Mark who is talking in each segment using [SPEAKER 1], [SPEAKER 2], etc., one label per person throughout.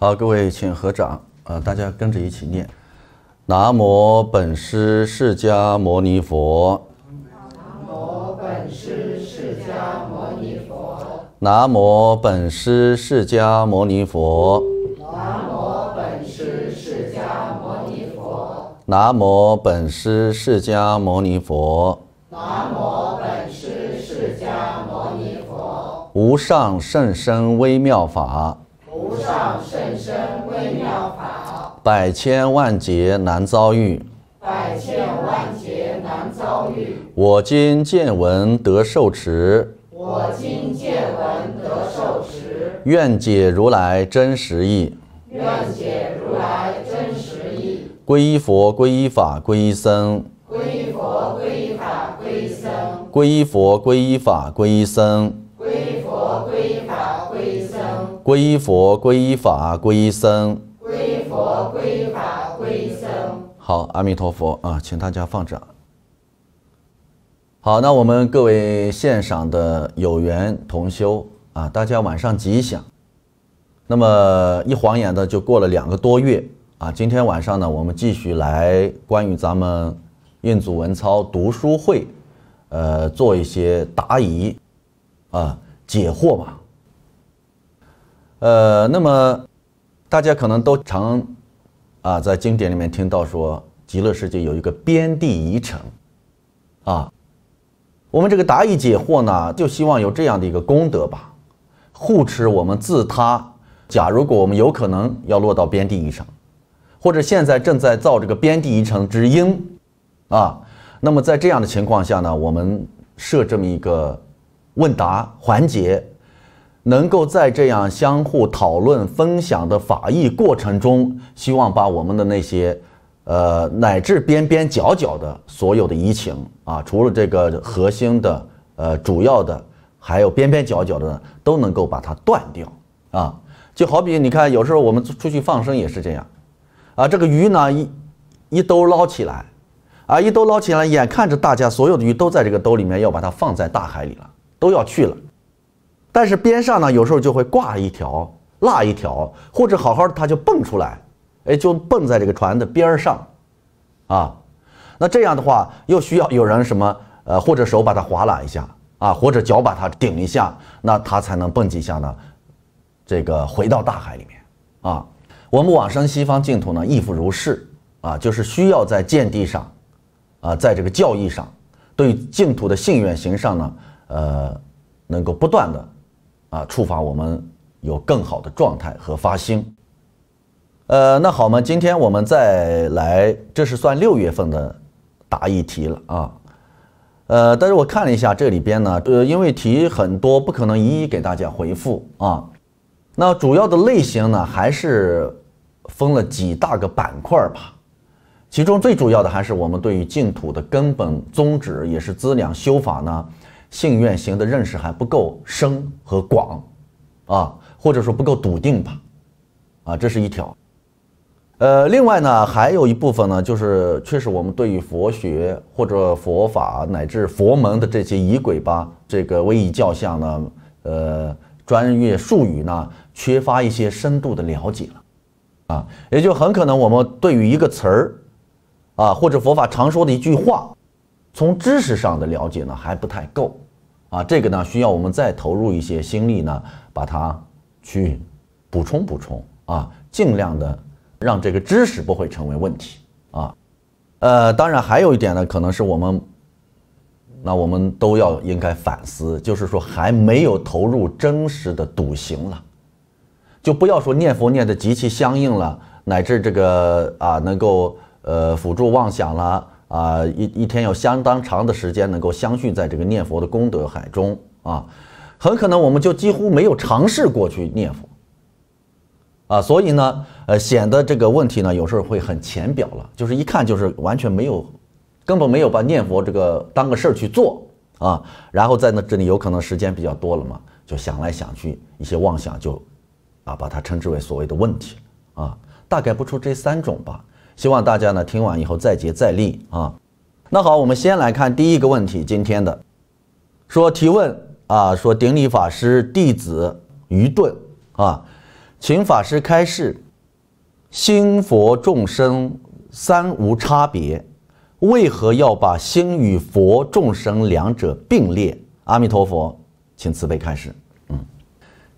[SPEAKER 1] 好，各位，请合掌。呃，大家跟着一起念：南无本师释迦牟尼佛。南无本师释迦牟尼佛。南无本师释迦牟尼佛。南无本师释迦牟尼佛。南无本师释迦牟尼佛。南无本师释迦牟尼佛。无上甚深微妙法。上甚深微妙法，百千万劫难遭遇。百千万劫难遭遇。我今见闻得受持。我今见闻得受持。愿解如来真实意。愿解如来真实意。依佛皈依法皈依僧。皈依佛皈依法皈依僧。皈依佛皈依法皈依僧。皈依佛，皈依法，皈依僧。皈依佛，皈法，皈依僧。好，阿弥陀佛啊，请大家放掌。好，那我们各位线上的有缘同修啊，大家晚上吉祥。那么一晃眼的就过了两个多月啊，今天晚上呢，我们继续来关于咱们印祖文操读书会，呃，做一些答疑啊，解惑嘛。呃，那么大家可能都常啊在经典里面听到说，极乐世界有一个边地遗城，啊，我们这个答疑解惑呢，就希望有这样的一个功德吧，护持我们自他。假如果我们有可能要落到边地遗城，或者现在正在造这个边地遗城之因，啊，那么在这样的情况下呢，我们设这么一个问答环节。能够在这样相互讨论、分享的法义过程中，希望把我们的那些，呃乃至边边角角的所有的疫情啊，除了这个核心的、呃主要的，还有边边角角的，都能够把它断掉啊。就好比你看，有时候我们出去放生也是这样，啊，这个鱼呢一，一兜捞起来，啊一兜捞起来，眼看着大家所有的鱼都在这个兜里面，要把它放在大海里了，都要去了。但是边上呢，有时候就会挂一条、落一条，或者好好的它就蹦出来，哎，就蹦在这个船的边上，啊，那这样的话又需要有人什么，呃，或者手把它划拉一下啊，或者脚把它顶一下，那它才能蹦几下呢？这个回到大海里面啊。我们往生西方净土呢，亦复如是啊，就是需要在见地上，啊，在这个教义上，对净土的信愿行上呢，呃，能够不断的。啊，触发我们有更好的状态和发心。呃，那好嘛，今天我们再来，这是算六月份的答疑题了啊。呃，但是我看了一下这里边呢，呃，因为题很多，不可能一一给大家回复啊。那主要的类型呢，还是分了几大个板块吧。其中最主要的还是我们对于净土的根本宗旨，也是资粮修法呢。信愿行的认识还不够深和广，啊，或者说不够笃定吧，啊，这是一条。呃，另外呢，还有一部分呢，就是确实我们对于佛学或者佛法乃至佛门的这些仪轨吧，这个威仪教相呢，呃，专业术语呢，缺乏一些深度的了解了，啊，也就很可能我们对于一个词儿，啊，或者佛法常说的一句话。从知识上的了解呢还不太够，啊，这个呢需要我们再投入一些心力呢，把它去补充补充啊，尽量的让这个知识不会成为问题啊，呃，当然还有一点呢，可能是我们，那我们都要应该反思，就是说还没有投入真实的笃行了，就不要说念佛念的极其相应了，乃至这个啊能够呃辅助妄想了。啊，一一天有相当长的时间能够相续在这个念佛的功德海中啊，很可能我们就几乎没有尝试过去念佛啊，所以呢，呃，显得这个问题呢有时候会很浅表了，就是一看就是完全没有，根本没有把念佛这个当个事儿去做啊，然后在那这里有可能时间比较多了嘛，就想来想去一些妄想就啊把它称之为所谓的问题啊，大概不出这三种吧。希望大家呢听完以后再接再厉啊。那好，我们先来看第一个问题，今天的说提问啊，说顶礼法师弟子愚钝啊，请法师开示，心佛众生三无差别，为何要把心与佛众生两者并列？阿弥陀佛，请慈悲开示。嗯，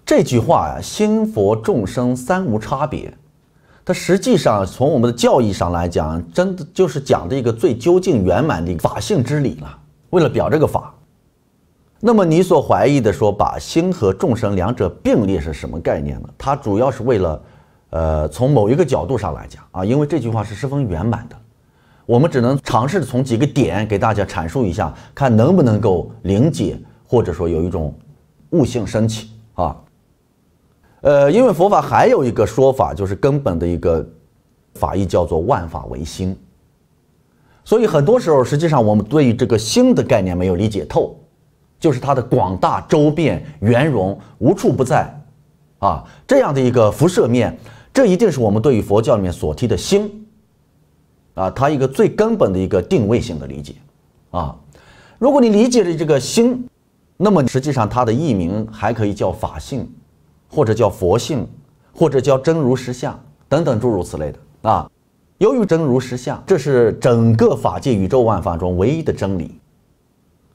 [SPEAKER 1] 这句话呀，心佛众生三无差别。它实际上从我们的教义上来讲，真的就是讲的一个最究竟圆满的一个法性之理了。为了表这个法，那么你所怀疑的说把心和众生两者并列是什么概念呢？它主要是为了，呃，从某一个角度上来讲啊，因为这句话是十分圆满的，我们只能尝试从几个点给大家阐述一下，看能不能够理解或者说有一种悟性升起啊。呃，因为佛法还有一个说法，就是根本的一个法义叫做“万法唯心”。所以很多时候，实际上我们对于这个“心”的概念没有理解透，就是它的广大、周遍、圆融、无处不在，啊，这样的一个辐射面，这一定是我们对于佛教里面所提的“心”，啊，它一个最根本的一个定位性的理解，啊，如果你理解了这个“心”，那么实际上它的艺名还可以叫“法性”。或者叫佛性，或者叫真如实相等等诸如此类的啊。由于真如实相，这是整个法界宇宙万法中唯一的真理，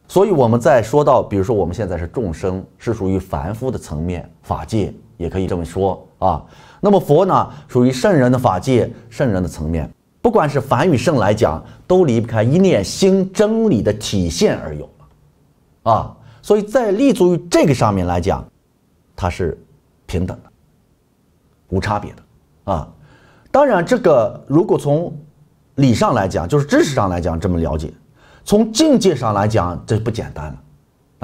[SPEAKER 1] 所以我们在说到，比如说我们现在是众生，是属于凡夫的层面；法界也可以这么说啊。那么佛呢，属于圣人的法界，圣人的层面。不管是凡与圣来讲，都离不开一念心真理的体现而有了啊。所以在立足于这个上面来讲，它是。平等的，无差别的，啊，当然，这个如果从理上来讲，就是知识上来讲这么了解，从境界上来讲，这不简单了，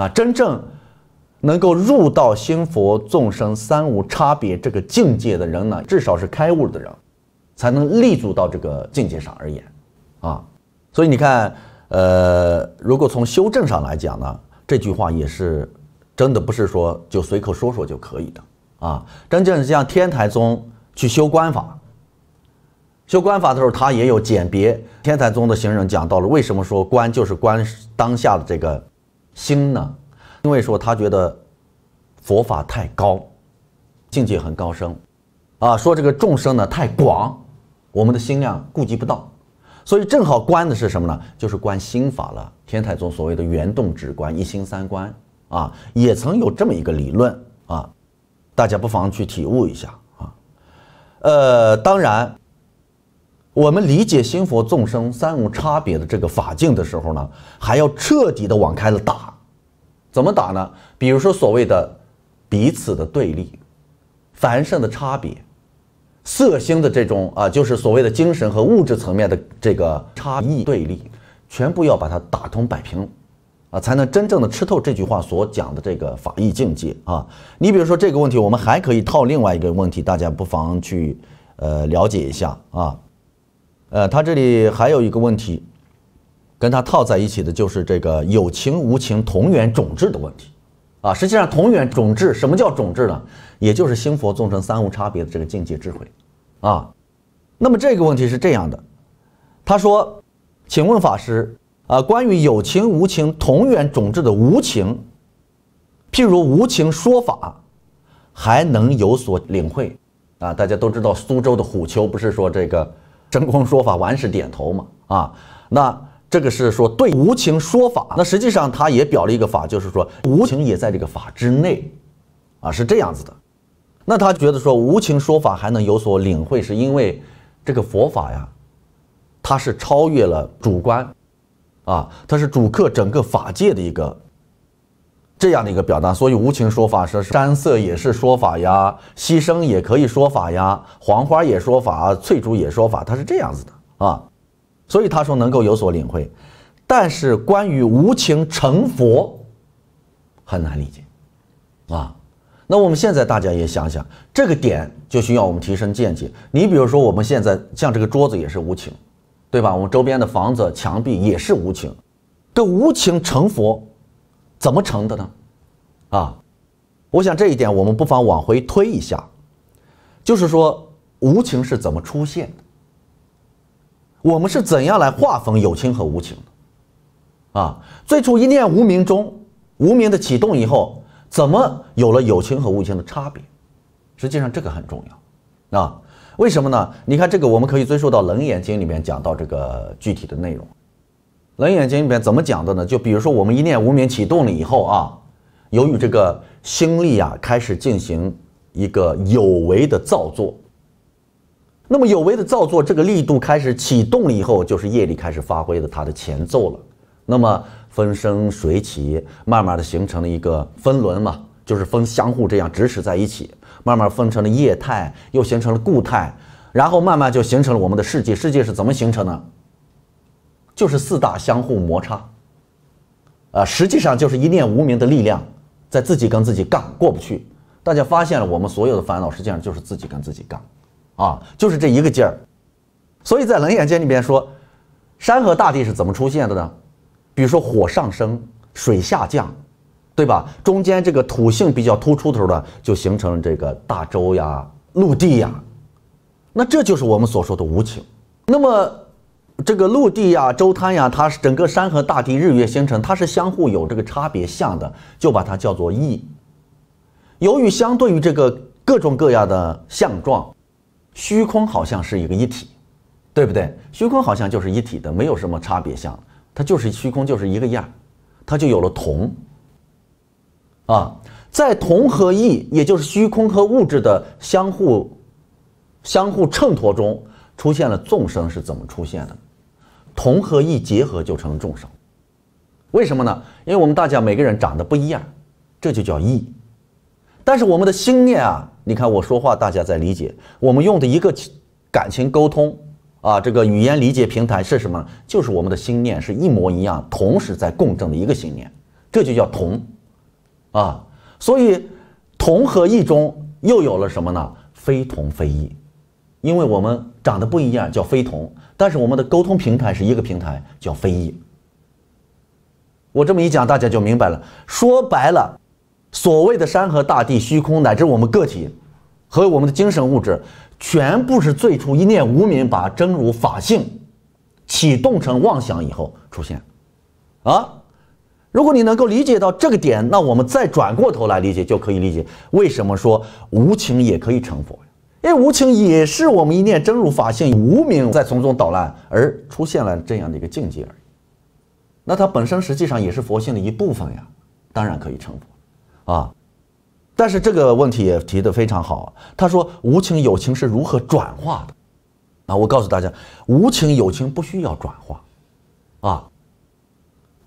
[SPEAKER 1] 啊，真正能够入到心佛众生三无差别这个境界的人呢，至少是开悟的人，才能立足到这个境界上而言，啊，所以你看，呃，如果从修正上来讲呢，这句话也是真的，不是说就随口说说就可以的。啊，真正像天台宗去修观法，修观法的时候，他也有简别。天台宗的行人讲到了，为什么说观就是观当下的这个心呢？因为说他觉得佛法太高，境界很高深，啊，说这个众生呢太广，我们的心量顾及不到，所以正好观的是什么呢？就是观心法了。天台宗所谓的圆动止观、一心三观啊，也曾有这么一个理论啊。大家不妨去体悟一下啊，呃，当然，我们理解心佛众生三无差别的这个法境的时候呢，还要彻底的往开了打，怎么打呢？比如说所谓的彼此的对立、凡圣的差别、色心的这种啊，就是所谓的精神和物质层面的这个差异对立，全部要把它打通摆平。啊，才能真正的吃透这句话所讲的这个法义境界啊！你比如说这个问题，我们还可以套另外一个问题，大家不妨去呃了解一下啊。呃，他这里还有一个问题，跟他套在一起的就是这个有情无情同源种质的问题啊。实际上，同源种质，什么叫种质呢？也就是心佛众生三无差别的这个境界智慧啊。那么这个问题是这样的，他说：“请问法师。”啊，关于有情无情同源种质的无情，譬如无情说法，还能有所领会，啊，大家都知道苏州的虎丘不是说这个真空说法完事点头嘛，啊，那这个是说对无情说法，那实际上他也表了一个法，就是说无情也在这个法之内，啊，是这样子的，那他觉得说无情说法还能有所领会，是因为这个佛法呀，它是超越了主观。啊，它是主客整个法界的一个这样的一个表达，所以无情说法是山色也是说法呀，牺牲也可以说法呀，黄花也说法，翠竹也说法，它是这样子的啊。所以他说能够有所领会，但是关于无情成佛很难理解啊。那我们现在大家也想想，这个点就需要我们提升见解。你比如说我们现在像这个桌子也是无情。对吧？我们周边的房子、墙壁也是无情，这无情成佛，怎么成的呢？啊，我想这一点我们不妨往回推一下，就是说无情是怎么出现的？我们是怎样来划分有情和无情的？啊，最初一念无名中，无名的启动以后，怎么有了有情和无情的差别？实际上这个很重要，啊。为什么呢？你看这个，我们可以追溯到《楞严经》里面讲到这个具体的内容，《楞严经》里面怎么讲的呢？就比如说我们一念无明启动了以后啊，由于这个心力啊开始进行一个有为的造作，那么有为的造作这个力度开始启动了以后，就是业力开始发挥了它的前奏了，那么风生水起，慢慢的形成了一个风轮嘛，就是风相互这样支尺在一起。慢慢分成了液态，又形成了固态，然后慢慢就形成了我们的世界。世界是怎么形成的？就是四大相互摩擦，啊，实际上就是一念无明的力量在自己跟自己杠过不去。大家发现了，我们所有的烦恼实际上就是自己跟自己杠，啊，就是这一个劲儿。所以在《楞严经》里面说，山河大地是怎么出现的呢？比如说火上升，水下降。对吧？中间这个土性比较突出时候呢，就形成这个大洲呀、陆地呀。那这就是我们所说的无情。那么这个陆地呀、周滩呀，它是整个山河大地、日月星辰，它是相互有这个差别相的，就把它叫做异。由于相对于这个各种各样的相状，虚空好像是一个一体，对不对？虚空好像就是一体的，没有什么差别相，它就是虚空就是一个样，它就有了同。啊，在同和异，也就是虚空和物质的相互、相互衬托中，出现了众生是怎么出现的？同和异结合就成众生，为什么呢？因为我们大家每个人长得不一样，这就叫异。但是我们的心念啊，你看我说话，大家在理解我们用的一个感情沟通啊，这个语言理解平台是什么？就是我们的心念是一模一样，同时在共振的一个心念，这就叫同。啊，所以同和异中又有了什么呢？非同非异，因为我们长得不一样，叫非同；但是我们的沟通平台是一个平台，叫非异。我这么一讲，大家就明白了。说白了，所谓的山河大地、虚空乃至我们个体和我们的精神物质，全部是最初一念无明把真如法性启动成妄想以后出现，啊。如果你能够理解到这个点，那我们再转过头来理解，就可以理解为什么说无情也可以成佛因为无情也是我们一念真如法性无名在从中捣乱而出现了这样的一个境界而已。那它本身实际上也是佛性的一部分呀，当然可以成佛啊。但是这个问题也提得非常好，他说无情有情是如何转化的？啊，我告诉大家，无情有情不需要转化，啊。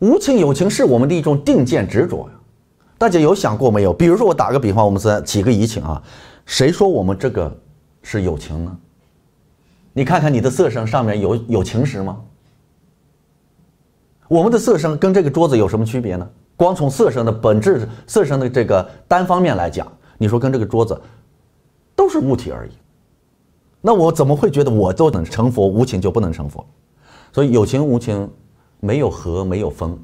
[SPEAKER 1] 无情有情是我们的一种定见执着呀，大家有想过没有？比如说我打个比方，我们是几个移情啊？谁说我们这个是友情呢？你看看你的色声上面有有情时吗？我们的色声跟这个桌子有什么区别呢？光从色声的本质、色声的这个单方面来讲，你说跟这个桌子都是物体而已，那我怎么会觉得我都能成佛，无情就不能成佛？所以有情无情。没有和没有分，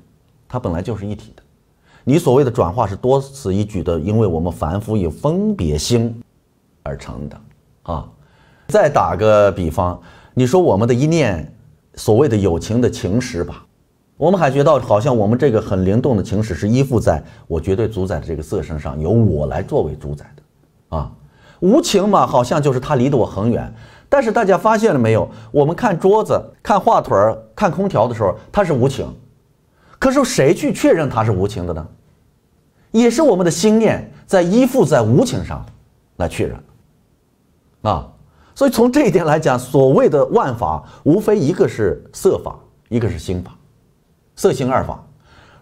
[SPEAKER 1] 它本来就是一体的。你所谓的转化是多此一举的，因为我们凡夫有分别心而成的啊。再打个比方，你说我们的一念，所谓的有情的情识吧，我们还觉得好像我们这个很灵动的情识是依附在我绝对主宰的这个色身上，由我来作为主宰的啊。无情嘛，好像就是它离得我很远。但是大家发现了没有？我们看桌子、看画腿儿、看空调的时候，它是无情。可是谁去确认它是无情的呢？也是我们的心念在依附在无情上，来确认。啊，所以从这一点来讲，所谓的万法，无非一个是色法，一个是心法，色心二法。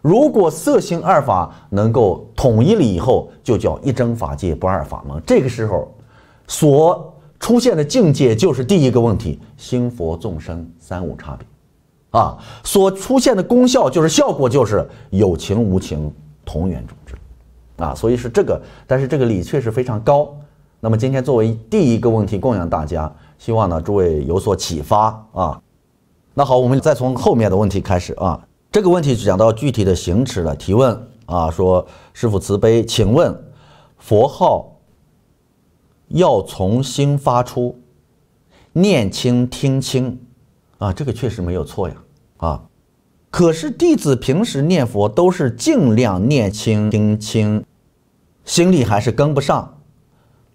[SPEAKER 1] 如果色心二法能够统一了以后，就叫一真法界不二法门。这个时候，所出现的境界就是第一个问题，心佛众生三无差别，啊，所出现的功效就是效果就是有情无情同源种子，啊，所以是这个，但是这个理确实非常高。那么今天作为第一个问题供养大家，希望呢诸位有所启发啊。那好，我们再从后面的问题开始啊。这个问题讲到具体的行持了，提问啊，说师傅慈悲，请问佛号。要从心发出，念清听清，啊，这个确实没有错呀，啊，可是弟子平时念佛都是尽量念清听清，心里还是跟不上，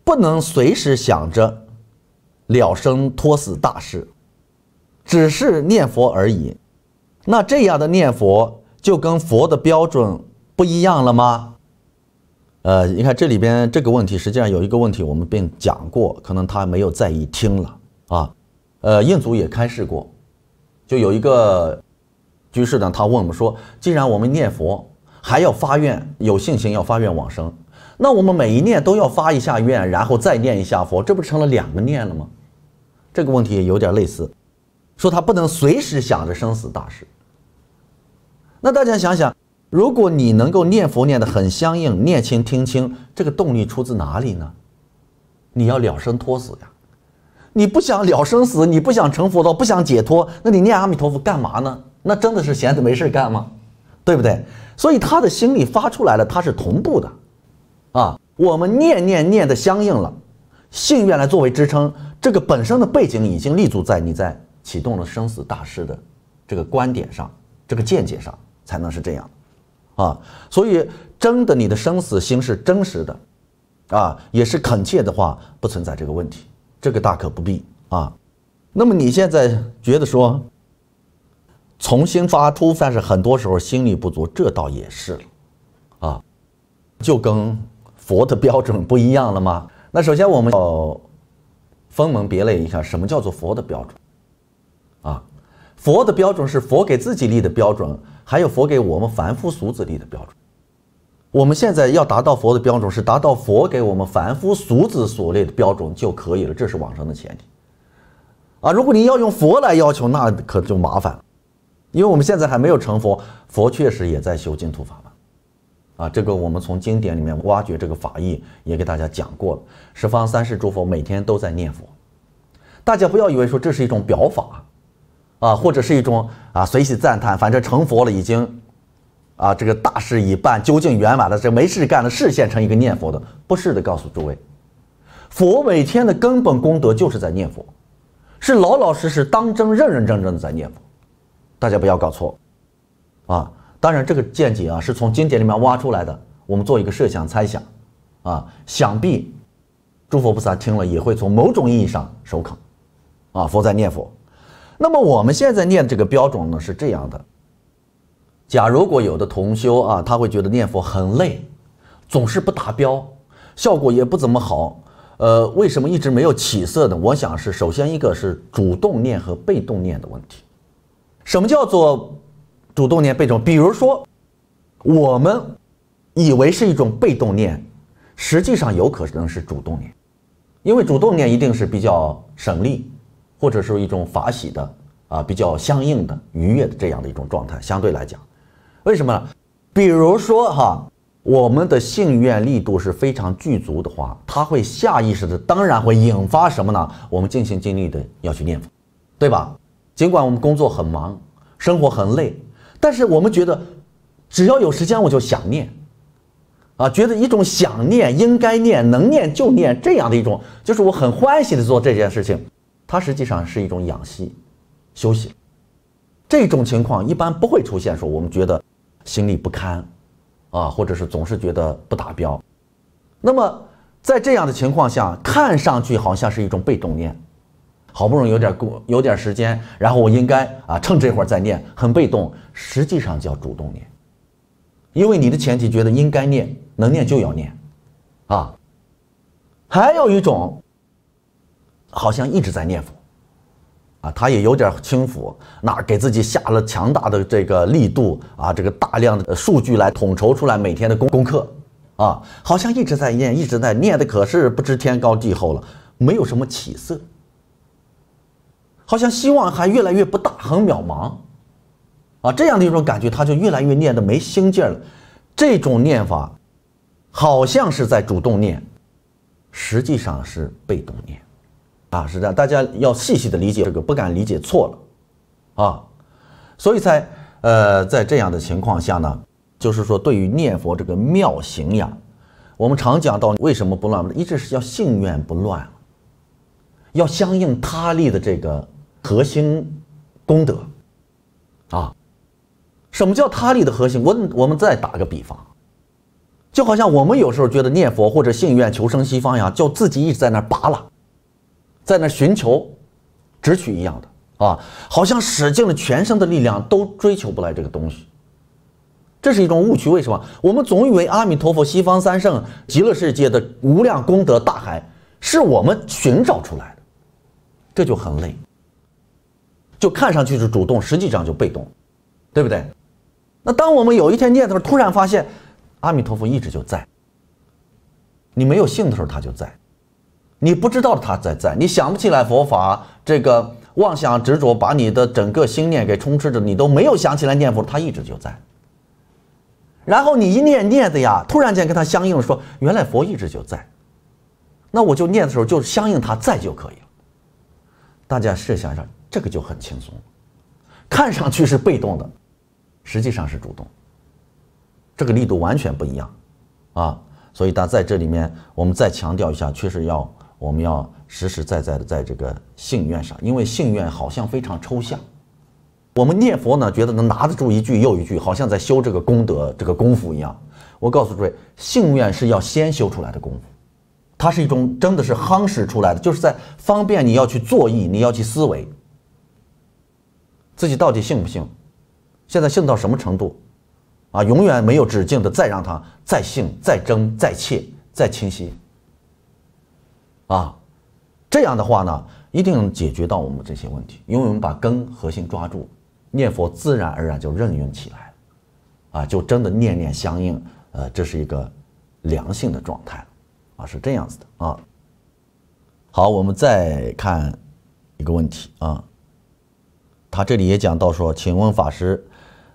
[SPEAKER 1] 不能随时想着了生托死大事，只是念佛而已，那这样的念佛就跟佛的标准不一样了吗？呃，你看这里边这个问题，实际上有一个问题，我们并讲过，可能他没有在意听了啊。呃，印祖也开示过，就有一个居士呢，他问我们说，既然我们念佛还要发愿，有信心要发愿往生，那我们每一念都要发一下愿，然后再念一下佛，这不成了两个念了吗？这个问题也有点类似，说他不能随时想着生死大事。那大家想想。如果你能够念佛念得很相应，念清听清，这个动力出自哪里呢？你要了生脱死呀，你不想了生死，你不想成佛道，不想解脱，那你念阿弥陀佛干嘛呢？那真的是闲着没事干吗？对不对？所以他的心里发出来了，他是同步的，啊，我们念念念的相应了，信愿来作为支撑，这个本身的背景已经立足在你在启动了生死大师的这个观点上，这个见解上，才能是这样。啊，所以真的，你的生死心是真实的，啊，也是恳切的话，不存在这个问题，这个大可不必啊。那么你现在觉得说，从新发出，但是很多时候心力不足，这倒也是啊，就跟佛的标准不一样了吗？那首先我们要分门别类一下，什么叫做佛的标准？啊，佛的标准是佛给自己立的标准。还有佛给我们凡夫俗子立的标准，我们现在要达到佛的标准，是达到佛给我们凡夫俗子所立的标准就可以了。这是往生的前提啊！如果你要用佛来要求，那可就麻烦了，因为我们现在还没有成佛，佛确实也在修净土法门啊。这个我们从经典里面挖掘这个法义，也给大家讲过了。十方三世诸佛每天都在念佛，大家不要以为说这是一种表法。啊，或者是一种啊，随喜赞叹，反正成佛了，已经，啊，这个大事已办，究竟圆满了，这没事干了，是现成一个念佛的，不是的，告诉诸位，佛每天的根本功德就是在念佛，是老老实实、当真、认认真真的在念佛，大家不要搞错，啊，当然这个见解啊是从经典里面挖出来的，我们做一个设想猜想，啊，想必，诸佛菩萨听了也会从某种意义上首肯，啊，佛在念佛。那么我们现在念这个标准呢是这样的。假如果有的同修啊，他会觉得念佛很累，总是不达标，效果也不怎么好，呃，为什么一直没有起色呢？我想是首先一个是主动念和被动念的问题。什么叫做主动念被动？比如说，我们以为是一种被动念，实际上有可能是主动念，因为主动念一定是比较省力。或者是一种法喜的啊，比较相应的愉悦的这样的一种状态，相对来讲，为什么呢？比如说哈，我们的信愿力度是非常具足的话，它会下意识的，当然会引发什么呢？我们尽心尽力的要去念佛，对吧？尽管我们工作很忙，生活很累，但是我们觉得，只要有时间我就想念，啊，觉得一种想念应该念，能念就念这样的一种，就是我很欢喜的做这件事情。它实际上是一种养息、休息，这种情况一般不会出现。说我们觉得心力不堪，啊，或者是总是觉得不达标。那么在这样的情况下，看上去好像是一种被动念，好不容易有点过、有点时间，然后我应该啊，趁这会儿再念，很被动。实际上叫主动念，因为你的前提觉得应该念，能念就要念，啊。还有一种。好像一直在念佛，啊，他也有点轻浮，那给自己下了强大的这个力度啊，这个大量的数据来统筹出来每天的功功课，啊，好像一直在念，一直在念的，可是不知天高地厚了，没有什么起色，好像希望还越来越不大，很渺茫，啊，这样的一种感觉，他就越来越念的没心劲了，这种念法，好像是在主动念，实际上是被动念。啊，是这样，大家要细细的理解这个，不敢理解错了，啊，所以才，呃，在这样的情况下呢，就是说，对于念佛这个妙行呀，我们常讲到为什么不乱，一直是叫信愿不乱，要相应他力的这个核心功德，啊，什么叫他力的核心？我我们再打个比方，就好像我们有时候觉得念佛或者信愿求生西方呀，就自己一直在那扒拉。在那寻求，直取一样的啊，好像使尽了全身的力量都追求不来这个东西，这是一种误区。为什么我们总以为阿弥陀佛、西方三圣、极乐世界的无量功德大海是我们寻找出来的？这就很累，就看上去是主动，实际上就被动，对不对？那当我们有一天念头突然发现，阿弥陀佛一直就在，你没有信的时候他就在。你不知道他在在，你想不起来佛法这个妄想执着把你的整个心念给充斥着，你都没有想起来念佛，他一直就在。然后你一念念的呀，突然间跟他相应，说原来佛一直就在，那我就念的时候就相应他在就可以了。大家设想一下，这个就很轻松，看上去是被动的，实际上是主动。这个力度完全不一样，啊，所以大家在这里面我们再强调一下，确实要。我们要实实在在的在这个信愿上，因为信愿好像非常抽象。我们念佛呢，觉得能拿得住一句又一句，好像在修这个功德、这个功夫一样。我告诉诸位，信愿是要先修出来的功夫，它是一种真的是夯实出来的，就是在方便你要去做意，你要去思维自己到底信不信，现在信到什么程度，啊，永远没有止境的，再让它再信、再争、再切、再清晰。啊，这样的话呢，一定能解决到我们这些问题，因为我们把根核心抓住，念佛自然而然就任运起来了，啊，就真的念念相应，呃，这是一个良性的状态啊，是这样子的啊。好，我们再看一个问题啊，他这里也讲到说，请问法师，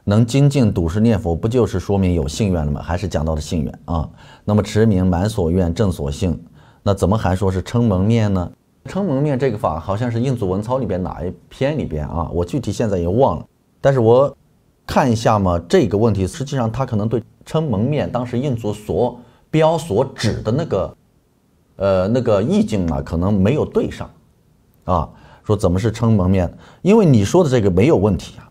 [SPEAKER 1] 能精进笃实念佛，不就是说明有信愿了吗？还是讲到的信愿啊？那么持名满所愿，正所性。那怎么还说是撑门面呢？撑门面这个法好像是《印祖文操里边哪一篇里边啊？我具体现在也忘了。但是我看一下嘛，这个问题实际上他可能对撑门面当时印祖所标所指的那个，呃那个意境啊，可能没有对上。啊，说怎么是撑门面？因为你说的这个没有问题啊，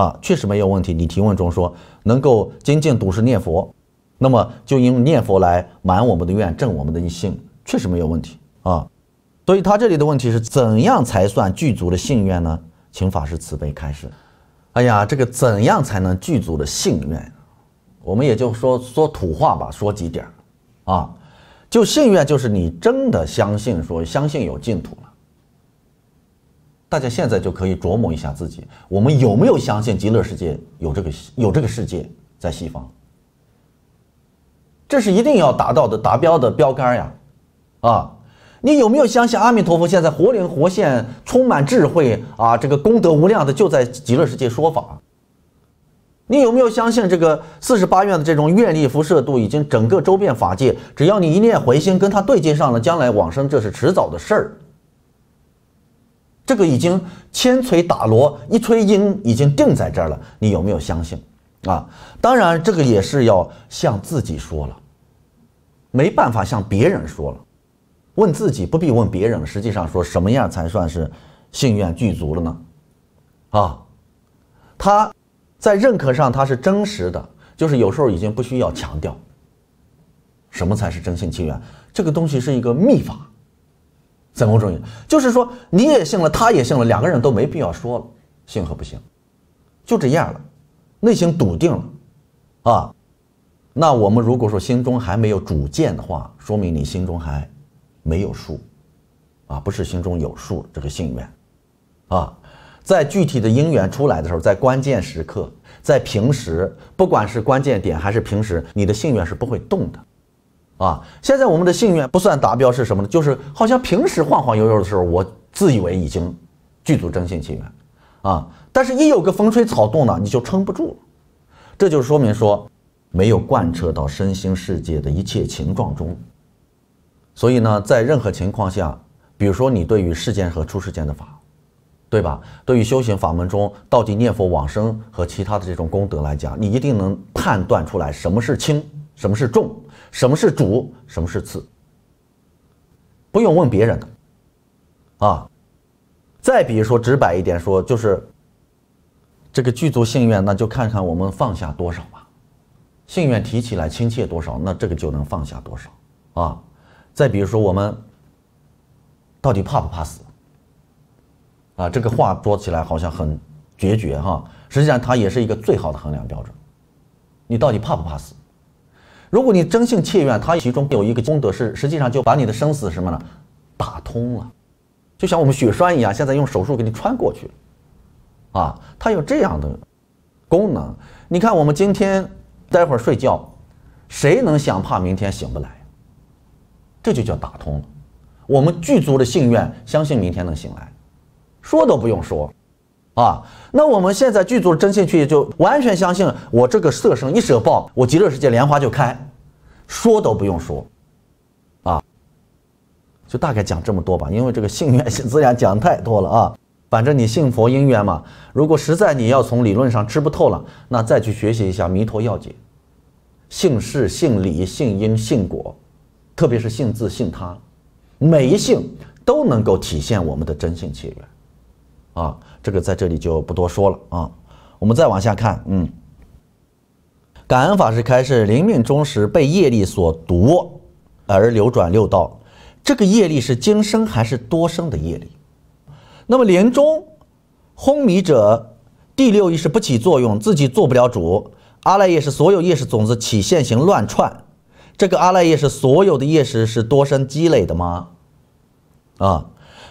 [SPEAKER 1] 啊，确实没有问题。你提问中说能够精进读诗念佛，那么就用念佛来满我们的愿，正我们的一性。确实没有问题啊，所以他这里的问题是怎样才算具足的信愿呢？请法师慈悲开示。哎呀，这个怎样才能具足的信愿？我们也就说说土话吧，说几点啊？就信愿，就是你真的相信，说相信有净土了。大家现在就可以琢磨一下自己，我们有没有相信极乐世界有这个有这个世界在西方？这是一定要达到的达标的标杆呀。啊，你有没有相信阿弥陀佛现在活灵活现、充满智慧啊？这个功德无量的就在极乐世界说法。你有没有相信这个四十八愿的这种愿力辐射度已经整个周边法界，只要你一念回心跟他对接上了，将来往生这是迟早的事儿。这个已经千锤打锣一锤音已经定在这儿了，你有没有相信？啊，当然这个也是要向自己说了，没办法向别人说了。问自己不必问别人了。实际上说什么样才算是信愿具足了呢？啊，他在认可上他是真实的，就是有时候已经不需要强调什么才是真性情愿。这个东西是一个秘法，怎么种？就是说你也信了，他也信了，两个人都没必要说了信和不信，就这样了，内心笃定了啊。那我们如果说心中还没有主见的话，说明你心中还。没有数，啊，不是心中有数这个信愿，啊，在具体的因缘出来的时候，在关键时刻，在平时，不管是关键点还是平时，你的信愿是不会动的，啊，现在我们的信愿不算达标是什么呢？就是好像平时晃晃悠悠的时候，我自以为已经具足真性情缘，啊，但是一有个风吹草动呢，你就撑不住了，这就说明说，没有贯彻到身心世界的一切情状中。所以呢，在任何情况下，比如说你对于世间和出世间的法，对吧？对于修行法门中到底念佛往生和其他的这种功德来讲，你一定能判断出来什么是轻，什么是重，什么是主，什么是次，不用问别人的啊。再比如说直白一点说，就是这个具足性愿，那就看看我们放下多少吧。性愿提起来亲切多少，那这个就能放下多少啊。再比如说，我们到底怕不怕死？啊，这个话说起来好像很决绝哈，实际上它也是一个最好的衡量标准。你到底怕不怕死？如果你真性切愿，它其中有一个功德是，实际上就把你的生死什么呢，打通了，就像我们血栓一样，现在用手术给你穿过去啊，它有这样的功能。你看，我们今天待会儿睡觉，谁能想怕明天醒不来？这就叫打通了，我们剧组的信愿，相信明天能醒来，说都不用说，啊，那我们现在剧组真信去，就完全相信，我这个色身一舍报，我极乐世界莲花就开，说都不用说，啊，就大概讲这么多吧，因为这个信愿自然讲太多了啊，反正你信佛因缘嘛，如果实在你要从理论上吃不透了，那再去学习一下弥陀要解，信事信理信因信果。特别是姓字姓他，每一姓都能够体现我们的真性起源，啊，这个在这里就不多说了啊。我们再往下看，嗯，感恩法师开示：灵命终时被业力所夺而流转六道，这个业力是今生还是多生的业力？那么临终昏迷者，第六意识不起作用，自己做不了主；阿赖耶识所有意识种子起现行乱串。这个阿赖耶识所有的业识是多生积累的吗？啊，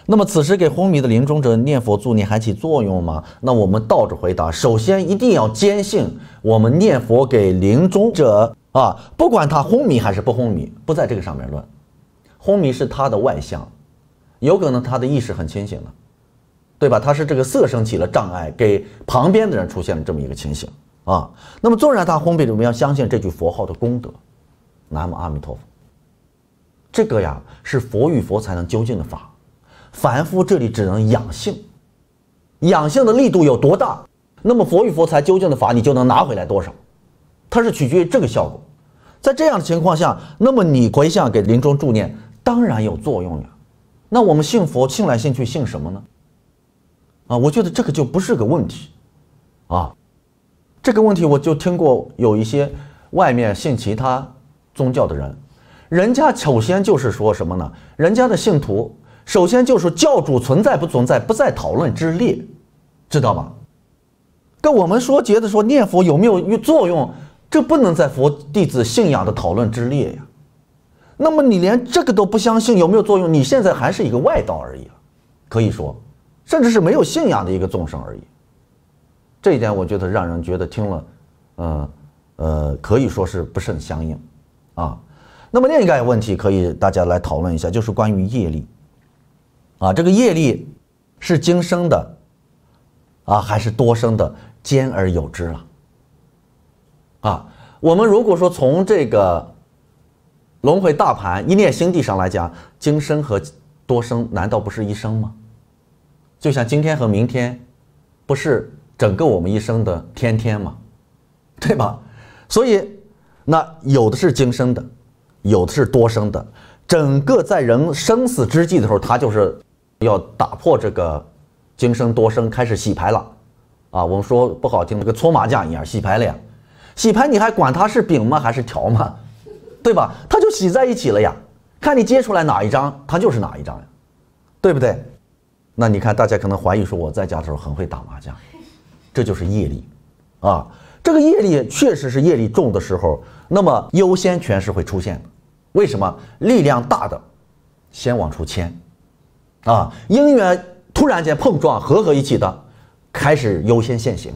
[SPEAKER 1] 那么此时给昏迷的临终者念佛助念还起作用吗？那我们倒着回答：首先一定要坚信，我们念佛给临终者啊，不管他昏迷还是不昏迷，不在这个上面论。昏迷是他的外向，有可能他的意识很清醒的，对吧？他是这个色声起了障碍，给旁边的人出现了这么一个情形啊。那么纵然他昏迷，我们要相信这句佛号的功德。南无阿弥陀佛，这个呀是佛与佛才能究竟的法，凡夫这里只能养性，养性的力度有多大，那么佛与佛才究竟的法，你就能拿回来多少，它是取决于这个效果。在这样的情况下，那么你回向给临终助念，当然有作用呀。那我们信佛，信来信去信什么呢？啊，我觉得这个就不是个问题啊，这个问题我就听过有一些外面信其他。宗教的人，人家首先就是说什么呢？人家的信徒首先就是教主存在不存在不在讨论之列，知道吗？跟我们说，觉得说念佛有没有作用，这不能在佛弟子信仰的讨论之列呀。那么你连这个都不相信有没有作用，你现在还是一个外道而已可以说，甚至是没有信仰的一个众生而已。这一点我觉得让人觉得听了，呃呃，可以说是不甚相应。啊，那么另一个问题可以大家来讨论一下，就是关于业力，啊，这个业力是今生的，啊，还是多生的，兼而有之了，啊，我们如果说从这个轮回大盘一念心地上来讲，今生和多生难道不是一生吗？就像今天和明天，不是整个我们一生的天天吗？对吧？所以。那有的是精生的，有的是多生的，整个在人生死之际的时候，他就是要打破这个精生多生，开始洗牌了，啊，我们说不好听，跟搓麻将一样，洗牌了呀。洗牌你还管它是饼吗？还是条吗？对吧？它就洗在一起了呀。看你接出来哪一张，它就是哪一张呀，对不对？那你看，大家可能怀疑说，我在家的时候很会打麻将，这就是业力啊。这个业力确实是业力重的时候。那么优先权是会出现的，为什么力量大的先往出牵啊？因缘突然间碰撞合合一起的，开始优先现行。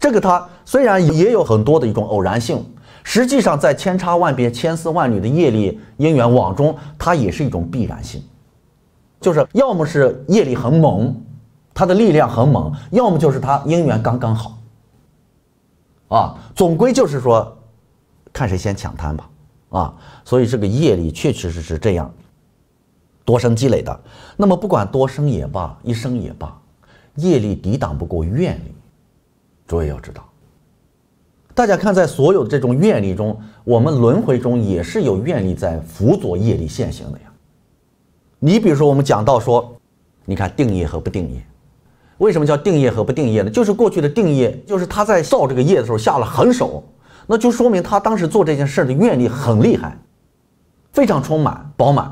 [SPEAKER 1] 这个它虽然也有很多的一种偶然性，实际上在千差万别、千丝万缕的业力因缘网中，它也是一种必然性，就是要么是业力很猛，它的力量很猛，要么就是它因缘刚刚好。啊，总归就是说，看谁先抢滩吧，啊，所以这个业力确确实实这样，多生积累的。那么不管多生也罢，一生也罢，业力抵挡不过愿力，诸位要知道。大家看，在所有的这种愿力中，我们轮回中也是有愿力在辅佐业力现行的呀。你比如说，我们讲到说，你看定业和不定业。为什么叫定业和不定业呢？就是过去的定业，就是他在造这个业的时候下了狠手，那就说明他当时做这件事的愿力很厉害，非常充满饱满。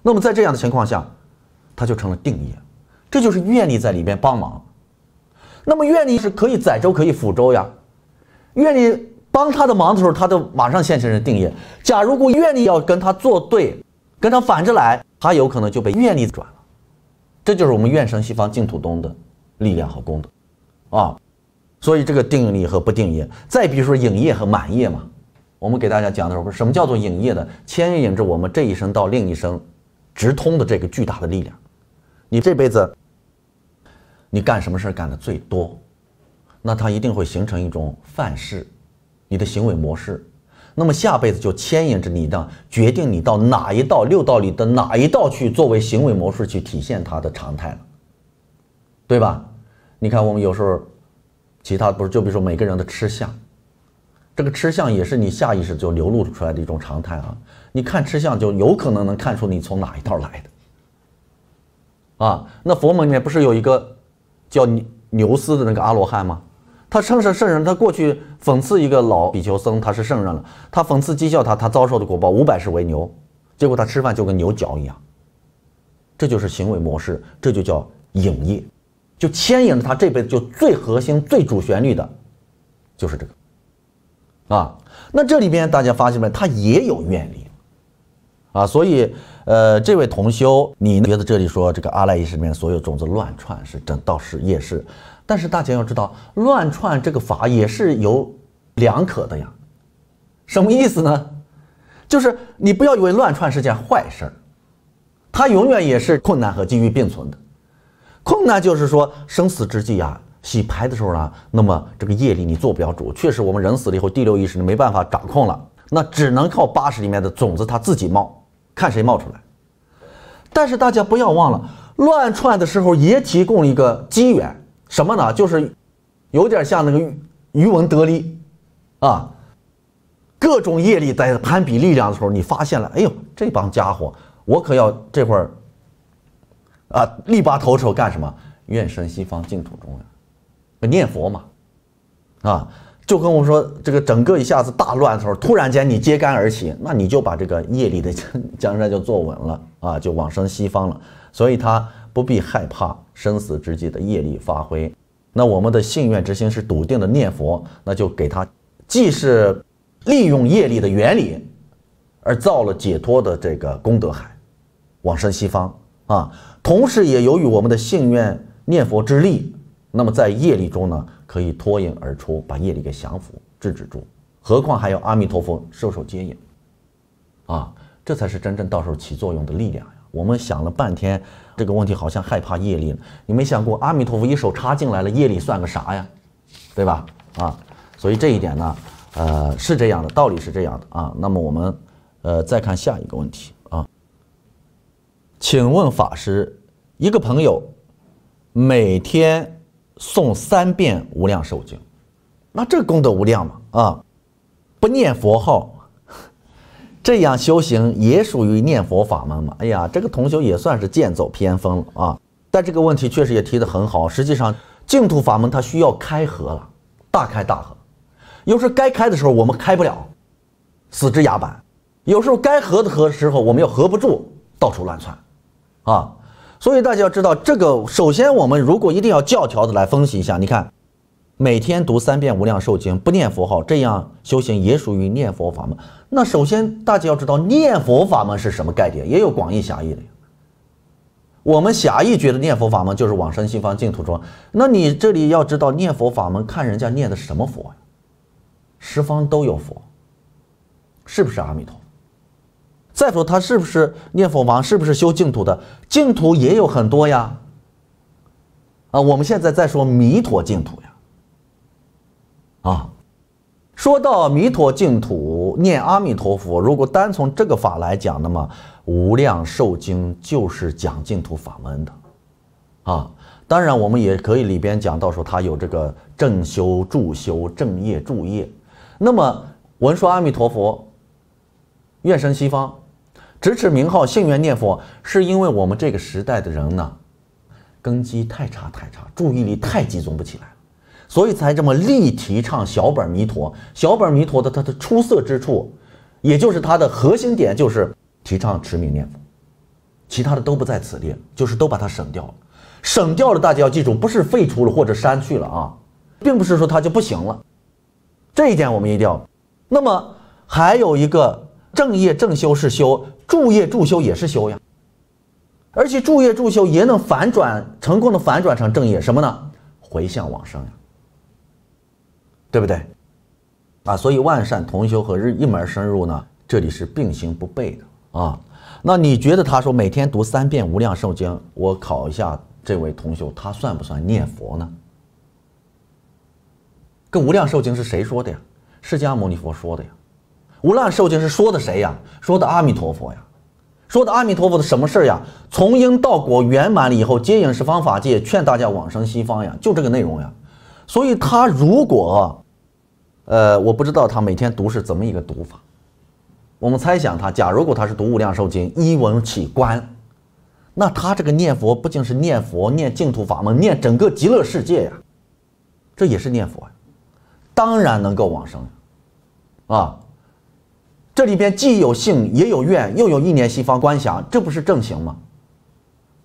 [SPEAKER 1] 那么在这样的情况下，他就成了定业，这就是愿力在里边帮忙。那么愿力是可以载舟可以覆舟呀，愿力帮他的忙的时候，他就马上现成人定业。假如果愿力要跟他作对，跟他反着来，他有可能就被愿力转了。这就是我们愿生西方净土东的。力量和功德，啊，所以这个定力和不定业，再比如说影业和满业嘛，我们给大家讲的时候，什么叫做影业的，牵引着我们这一生到另一生，直通的这个巨大的力量，你这辈子你干什么事干的最多，那它一定会形成一种范式，你的行为模式，那么下辈子就牵引着你的，决定你到哪一道六道里的哪一道去作为行为模式去体现它的常态了，对吧？你看，我们有时候，其他不是就比如说每个人的吃相，这个吃相也是你下意识就流露出来的一种常态啊。你看吃相，就有可能能看出你从哪一道来的。啊，那佛门里面不是有一个叫牛牛斯的那个阿罗汉吗？他称是圣人，他过去讽刺一个老比丘僧，他是圣人了，他讽刺讥笑他，他遭受的果报五百是为牛，结果他吃饭就跟牛嚼一样，这就是行为模式，这就叫影业。就牵引着他这辈子就最核心、最主旋律的，就是这个，啊，那这里边大家发现没？他也有怨力，啊，所以，呃，这位同修，你觉得这里说这个阿赖耶识里面所有种子乱串是真到是业是，但是大家要知道，乱串这个法也是有两可的呀。什么意思呢？就是你不要以为乱串是件坏事儿，它永远也是困难和机遇并存的。困难就是说，生死之际啊，洗牌的时候呢，那么这个业力你做不了主。确实，我们人死了以后，第六意识你没办法掌控了，那只能靠八十里面的种子它自己冒，看谁冒出来。但是大家不要忘了，乱串的时候也提供一个机缘，什么呢？就是有点像那个渔渔翁得利啊，各种业力在攀比力量的时候，你发现了，哎呦，这帮家伙，我可要这会儿。啊，力拔头筹干什么？愿生西方净土中呀，念佛嘛，啊，就跟我们说这个整个一下子大乱的时候，突然间你揭竿而起，那你就把这个业力的江山就坐稳了啊，就往生西方了，所以他不必害怕生死之际的业力发挥。那我们的信愿之心是笃定的念佛，那就给他既是利用业力的原理而造了解脱的这个功德海，往生西方啊。同时，也由于我们的信愿念佛之力，那么在业力中呢，可以脱颖而出，把业力给降服、制止住。何况还有阿弥陀佛授受接引，啊，这才是真正到时候起作用的力量呀！我们想了半天，这个问题好像害怕业力，你没想过阿弥陀佛一手插进来了，业力算个啥呀？对吧？啊，所以这一点呢，呃，是这样的，道理是这样的啊。那么我们，呃，再看下一个问题。请问法师，一个朋友每天诵三遍《无量寿经》，那这功德无量嘛？啊，不念佛号，这样修行也属于念佛法门嘛？哎呀，这个同学也算是剑走偏锋了啊！但这个问题确实也提得很好。实际上，净土法门它需要开合了，大开大合。有时候该开的时候我们开不了，死之崖板；有时候该合的合的时候我们又合不住，到处乱窜。啊，所以大家要知道这个。首先，我们如果一定要教条的来分析一下，你看，每天读三遍《无量寿经》，不念佛号，这样修行也属于念佛法门。那首先，大家要知道念佛法门是什么概念，也有广义、狭义的我们狭义觉得念佛法门就是往生西方净土中。那你这里要知道念佛法门，看人家念的什么佛呀？十方都有佛，是不是阿弥陀？再说他是不是念佛王？是不是修净土的？净土也有很多呀，啊，我们现在在说弥陀净土呀，啊，说到弥陀净土，念阿弥陀佛。如果单从这个法来讲，那么无量寿经就是讲净土法门的，啊，当然我们也可以里边讲，到说，他有这个正修、助修、正业、助业。那么文说阿弥陀佛，愿生西方。直持名号、信愿念佛，是因为我们这个时代的人呢，根基太差太差，注意力太集中不起来，所以才这么力提倡小本弥陀。小本弥陀的它的出色之处，也就是它的核心点，就是提倡持名念佛，其他的都不在此列，就是都把它省掉了。省掉了，大家要记住，不是废除了或者删去了啊，并不是说它就不行了。这一点我们一定要。那么还有一个正业正修是修。助业助修也是修呀，而且助业助修也能反转成功的反转成正业，什么呢？回向往生呀，对不对？啊，所以万善同修和日一门深入呢，这里是并行不悖的啊。那你觉得他说每天读三遍《无量寿经》，我考一下这位同修，他算不算念佛呢？这《无量寿经》是谁说的呀？释迦牟尼佛说的呀。无量寿经是说的谁呀？说的阿弥陀佛呀，说的阿弥陀佛的什么事儿呀？从因到果圆满了以后，接引十方法界，劝大家往生西方呀，就这个内容呀。所以他如果，呃，我不知道他每天读是怎么一个读法，我们猜想他，假如果他是读无量寿经，一文起观，那他这个念佛不仅是念佛念净土法门，念整个极乐世界呀，这也是念佛呀，当然能够往生啊。这里边既有性也有愿，又有一年西方观想，这不是正行吗？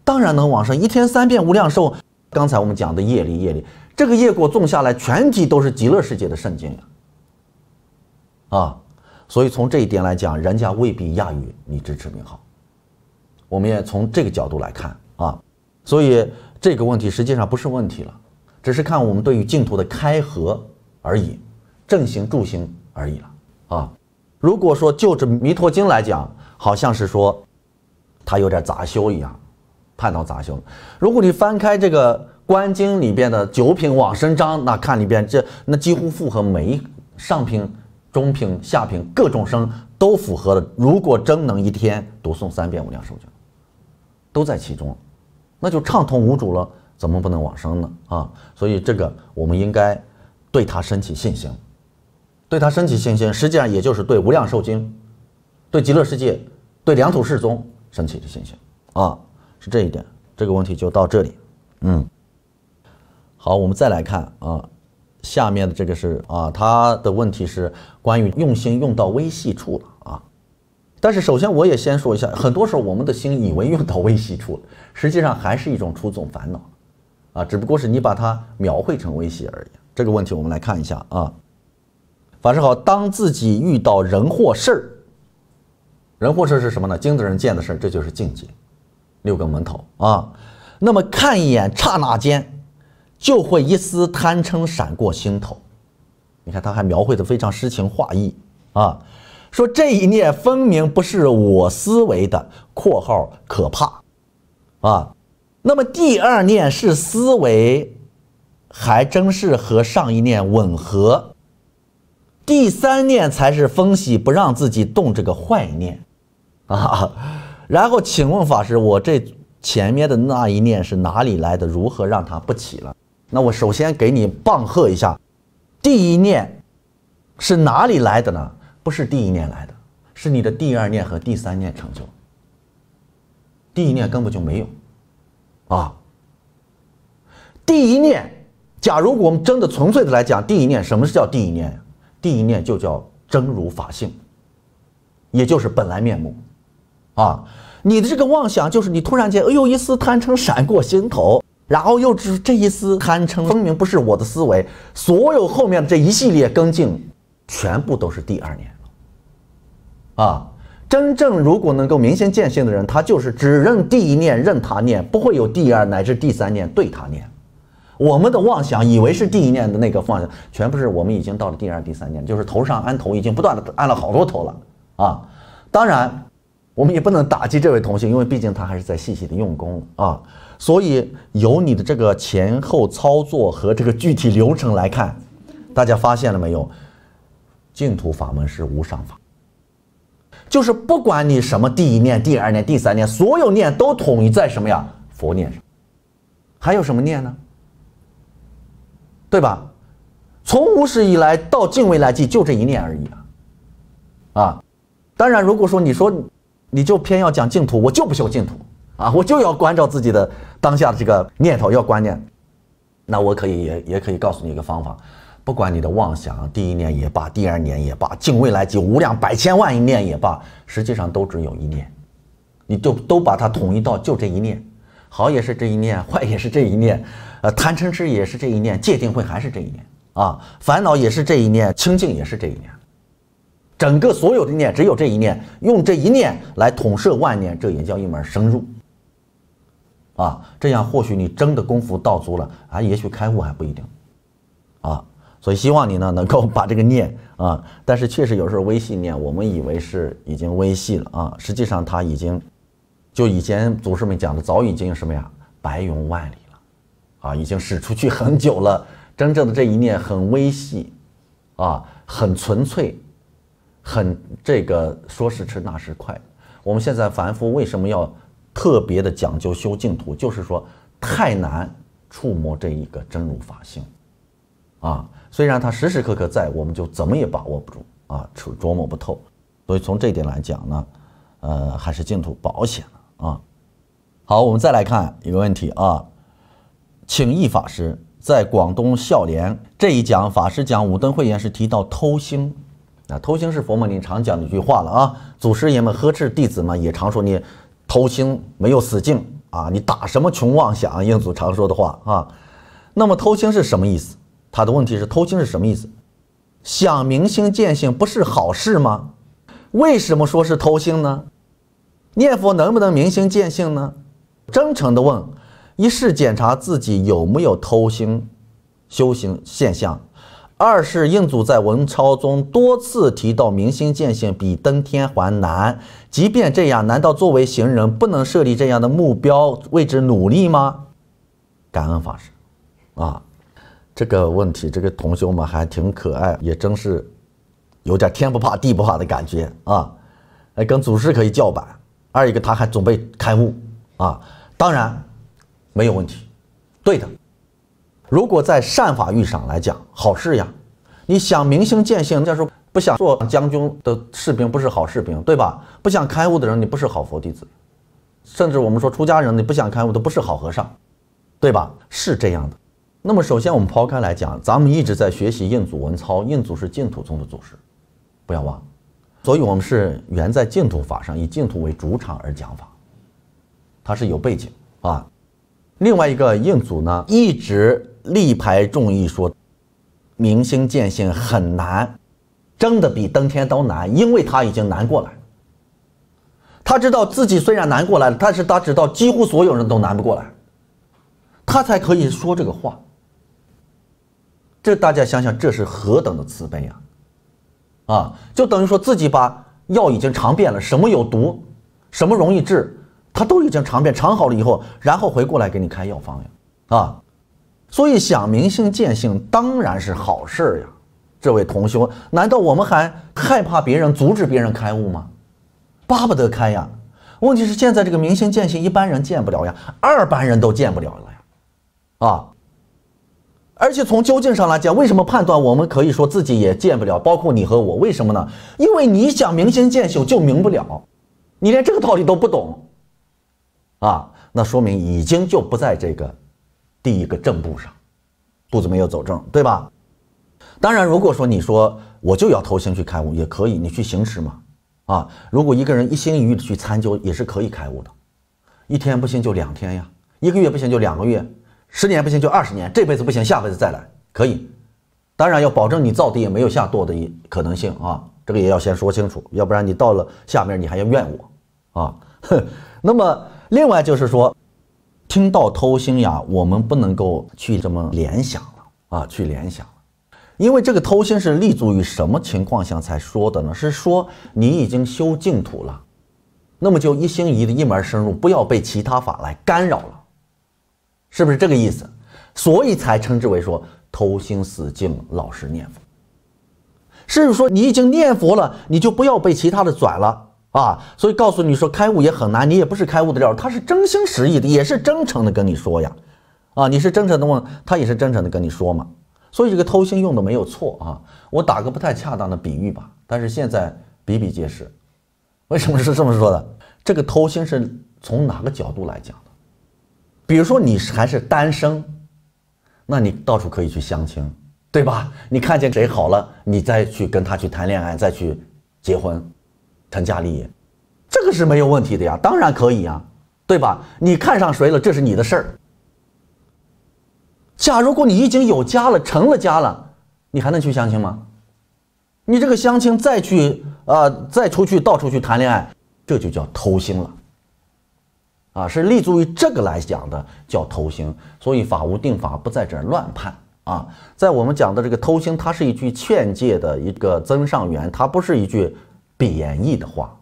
[SPEAKER 1] 当然能往生，一天三遍无量寿。刚才我们讲的业力，业力这个业果种下来，全体都是极乐世界的圣境呀！啊，所以从这一点来讲，人家未必亚于你支持名号。我们也从这个角度来看啊，所以这个问题实际上不是问题了，只是看我们对于净土的开合而已，正行助行而已了啊。如果说就这《弥陀经》来讲，好像是说他有点杂修一样，判到杂修。如果你翻开这个《观经》里边的九品往生章，那看里边这那几乎符合每一上品、中品、下品各种生都符合的。如果真能一天读诵三遍《无量寿经》，都在其中，那就畅通无阻了，怎么不能往生呢？啊，所以这个我们应该对他升起信心。对他升起信心，实际上也就是对无量寿经、对极乐世界、对两土世宗升起的信心，啊，是这一点。这个问题就到这里。嗯，好，我们再来看啊，下面的这个是啊，他的问题是关于用心用到微细处了啊。但是首先我也先说一下，很多时候我们的心以为用到微细处了，实际上还是一种出重烦恼，啊，只不过是你把它描绘成微细而已。这个问题我们来看一下啊。晚上好，当自己遇到人或事儿，人或事儿是什么呢？经子人见的事，这就是境界。六个门头啊，那么看一眼，刹那间就会一丝贪嗔闪过心头。你看，他还描绘的非常诗情画意啊。说这一念分明不是我思维的，括号可怕啊。那么第二念是思维，还真是和上一念吻合。第三念才是分析，不让自己动这个坏念，啊，然后请问法师，我这前面的那一念是哪里来的？如何让它不起了？那我首先给你棒喝一下，第一念是哪里来的呢？不是第一念来的，是你的第二念和第三念成就。第一念根本就没有，啊，第一念，假如我们真的纯粹的来讲，第一念，什么是叫第一念呀？第一念就叫真如法性，也就是本来面目，啊，你的这个妄想就是你突然间哎呦一丝贪嗔闪过心头，然后又只这一丝贪嗔分明不是我的思维，所有后面的这一系列跟进，全部都是第二念啊，真正如果能够明心见性的人，他就是只认第一念认他念，不会有第二乃至第三念对他念。我们的妄想，以为是第一念的那个妄想，全部是我们已经到了第二、第三念，就是头上安头，已经不断的安了好多头了啊！当然，我们也不能打击这位同学，因为毕竟他还是在细细的用功啊。所以，由你的这个前后操作和这个具体流程来看，大家发现了没有？净土法门是无上法，就是不管你什么第一念、第二念、第三念，所有念都统一在什么呀？佛念上，还有什么念呢？对吧？从无始以来到近未来际，就这一念而已啊！啊，当然，如果说你说，你就偏要讲净土，我就不修净土啊，我就要关照自己的当下的这个念头、要观念，那我可以也也可以告诉你一个方法，不管你的妄想第一念也罢，第二念也罢，近未来际无量百千万一念也罢，实际上都只有一念，你就都把它统一到就这一念，好也是这一念，坏也是这一念。贪嗔痴也是这一念，戒定慧还是这一念啊，烦恼也是这一念，清净也是这一念，整个所有的念只有这一念，用这一念来统摄万念，这也叫一门深入啊。这样或许你真的功夫到足了啊，也许开悟还不一定啊。所以希望你呢能够把这个念啊，但是确实有时候微细念，我们以为是已经微细了啊，实际上它已经就以前祖师们讲的早已经什么呀，白云万里。啊，已经使出去很久了。真正的这一念很微细，啊，很纯粹，很这个说时迟那时快。我们现在凡夫为什么要特别的讲究修净土？就是说太难触摸这一个真如法性，啊，虽然它时时刻刻在，我们就怎么也把握不住，啊，揣琢磨不透。所以从这一点来讲呢，呃，还是净土保险啊。好，我们再来看一个问题啊。请义法师在广东孝廉这一讲，法师讲五灯会元是提到偷心，啊，偷心是佛门里常讲的一句话了啊，祖师爷们呵斥弟子们，也常说你偷心没有死劲啊，你打什么穷妄想？应祖常说的话啊，那么偷心是什么意思？他的问题是偷心是什么意思？想明心见性不是好事吗？为什么说是偷心呢？念佛能不能明心见性呢？真诚的问。一是检查自己有没有偷腥修行现象，二是印祖在文抄中多次提到明心见性比登天还难，即便这样，难道作为行人不能设立这样的目标为之努力吗？感恩法师，啊，这个问题，这个同学们还挺可爱，也真是有点天不怕地不怕的感觉啊，哎，跟祖师可以叫板。二一个他还准备开悟啊，当然。没有问题，对的。如果在善法欲上来讲，好事呀，你想明心见性，人家说不想做将军的士兵不是好士兵，对吧？不想开悟的人你不是好佛弟子，甚至我们说出家人你不想开悟都不是好和尚，对吧？是这样的。那么首先我们抛开来讲，咱们一直在学习印祖文操，印祖是净土中的祖师，不要忘。所以我们是缘在净土法上，以净土为主场而讲法，它是有背景啊。另外一个印祖呢，一直力排众议说，明星见性很难，真的比登天都难，因为他已经难过了。他知道自己虽然难过来了，但是他知道几乎所有人都难不过来，他才可以说这个话。这大家想想，这是何等的慈悲呀！啊，就等于说自己把药已经尝遍了，什么有毒，什么容易治。他都已经尝遍、尝好了以后，然后回过来给你开药方呀，啊，所以想明心见性当然是好事儿呀。这位同修，难道我们还害怕别人阻止别人开悟吗？巴不得开呀。问题是现在这个明心见性，一般人见不了呀，二般人都见不了了呀，啊。而且从究竟上来讲，为什么判断我们可以说自己也见不了？包括你和我，为什么呢？因为你想明心见性就明不了，你连这个道理都不懂。啊，那说明已经就不在这个第一个正步上，步子没有走正，对吧？当然，如果说你说我就要投心去开悟，也可以，你去行持嘛。啊，如果一个人一心一意的去参究，也是可以开悟的。一天不行就两天呀，一个月不行就两个月，十年不行就二十年，这辈子不行下辈子再来可以。当然要保证你造地也没有下堕的一可能性啊，这个也要先说清楚，要不然你到了下面你还要怨我啊。那么。另外就是说，听到偷心呀，我们不能够去这么联想了啊，去联想了，因为这个偷心是立足于什么情况下才说的呢？是说你已经修净土了，那么就一心一的一门深入，不要被其他法来干扰了，是不是这个意思？所以才称之为说偷心死境老实念佛，甚至说你已经念佛了，你就不要被其他的转了。啊，所以告诉你说开悟也很难，你也不是开悟的料。他是真心实意的，也是真诚的跟你说呀，啊，你是真诚的问，他也是真诚的跟你说嘛。所以这个偷心用的没有错啊。我打个不太恰当的比喻吧，但是现在比比皆是。为什么是这么说的？这个偷心是从哪个角度来讲的？比如说你还是单身，那你到处可以去相亲，对吧？你看见谁好了，你再去跟他去谈恋爱，再去结婚。成家立业，这个是没有问题的呀，当然可以呀，对吧？你看上谁了，这是你的事儿。假如果你已经有家了，成了家了，你还能去相亲吗？你这个相亲再去，呃，再出去到处去谈恋爱，这就叫偷腥了。啊，是立足于这个来讲的，叫偷腥。所以法无定法，不在这儿乱判啊。在我们讲的这个偷腥，它是一句劝诫的一个增上缘，它不是一句。贬义的话，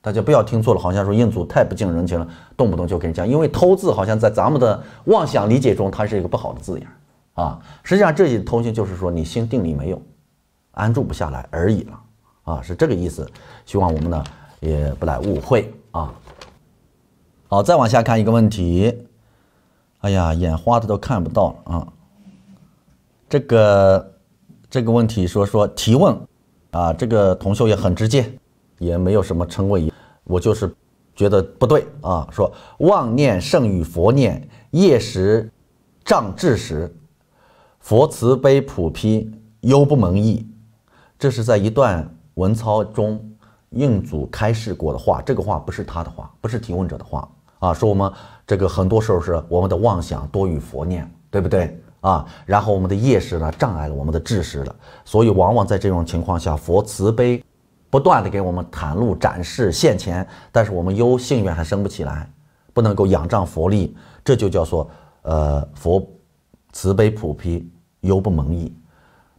[SPEAKER 1] 大家不要听错了，好像说印度太不近人情了，动不动就给人讲，因为偷字好像在咱们的妄想理解中，它是一个不好的字眼啊。实际上，这一偷心就是说你心定力没有，安住不下来而已了啊，是这个意思。希望我们呢也不来误会啊。好，再往下看一个问题，哎呀，眼花的都看不到了啊。这个这个问题说说提问。啊，这个同修也很直接，也没有什么称谓，我就是觉得不对啊。说妄念胜于佛念，业时障智时，佛慈悲普披，忧不蒙意。这是在一段文操中应祖开示过的话。这个话不是他的话，不是提问者的话啊。说我们这个很多时候是我们的妄想多于佛念，对不对？啊，然后我们的业识呢，障碍了我们的智识了，所以往往在这种情况下，佛慈悲，不断的给我们袒露、展示、现前，但是我们犹幸愿还升不起来，不能够仰仗佛力，这就叫做呃佛慈悲普披犹不蒙意。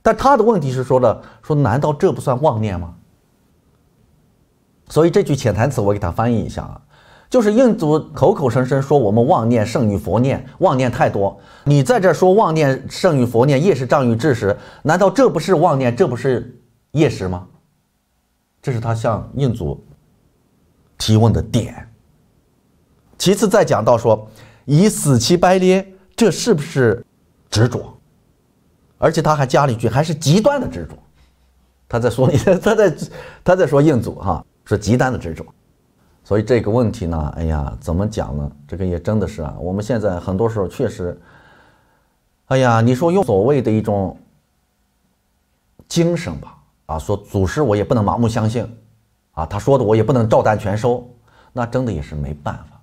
[SPEAKER 1] 但他的问题是说的，说难道这不算妄念吗？所以这句潜台词我给他翻译一下啊。就是印度口口声声说我们妄念胜于佛念，妄念太多。你在这说妄念胜于佛念，业识障于智识，难道这不是妄念？这不是业识吗？这是他向印度提问的点。其次再讲到说，以死期白咧，这是不是执着？而且他还加了一句，还是极端的执着。他在说你，他在他在说印度哈，是极端的执着。所以这个问题呢，哎呀，怎么讲呢？这个也真的是啊，我们现在很多时候确实，哎呀，你说用所谓的一种精神吧，啊，说祖师我也不能盲目相信，啊，他说的我也不能照单全收，那真的也是没办法，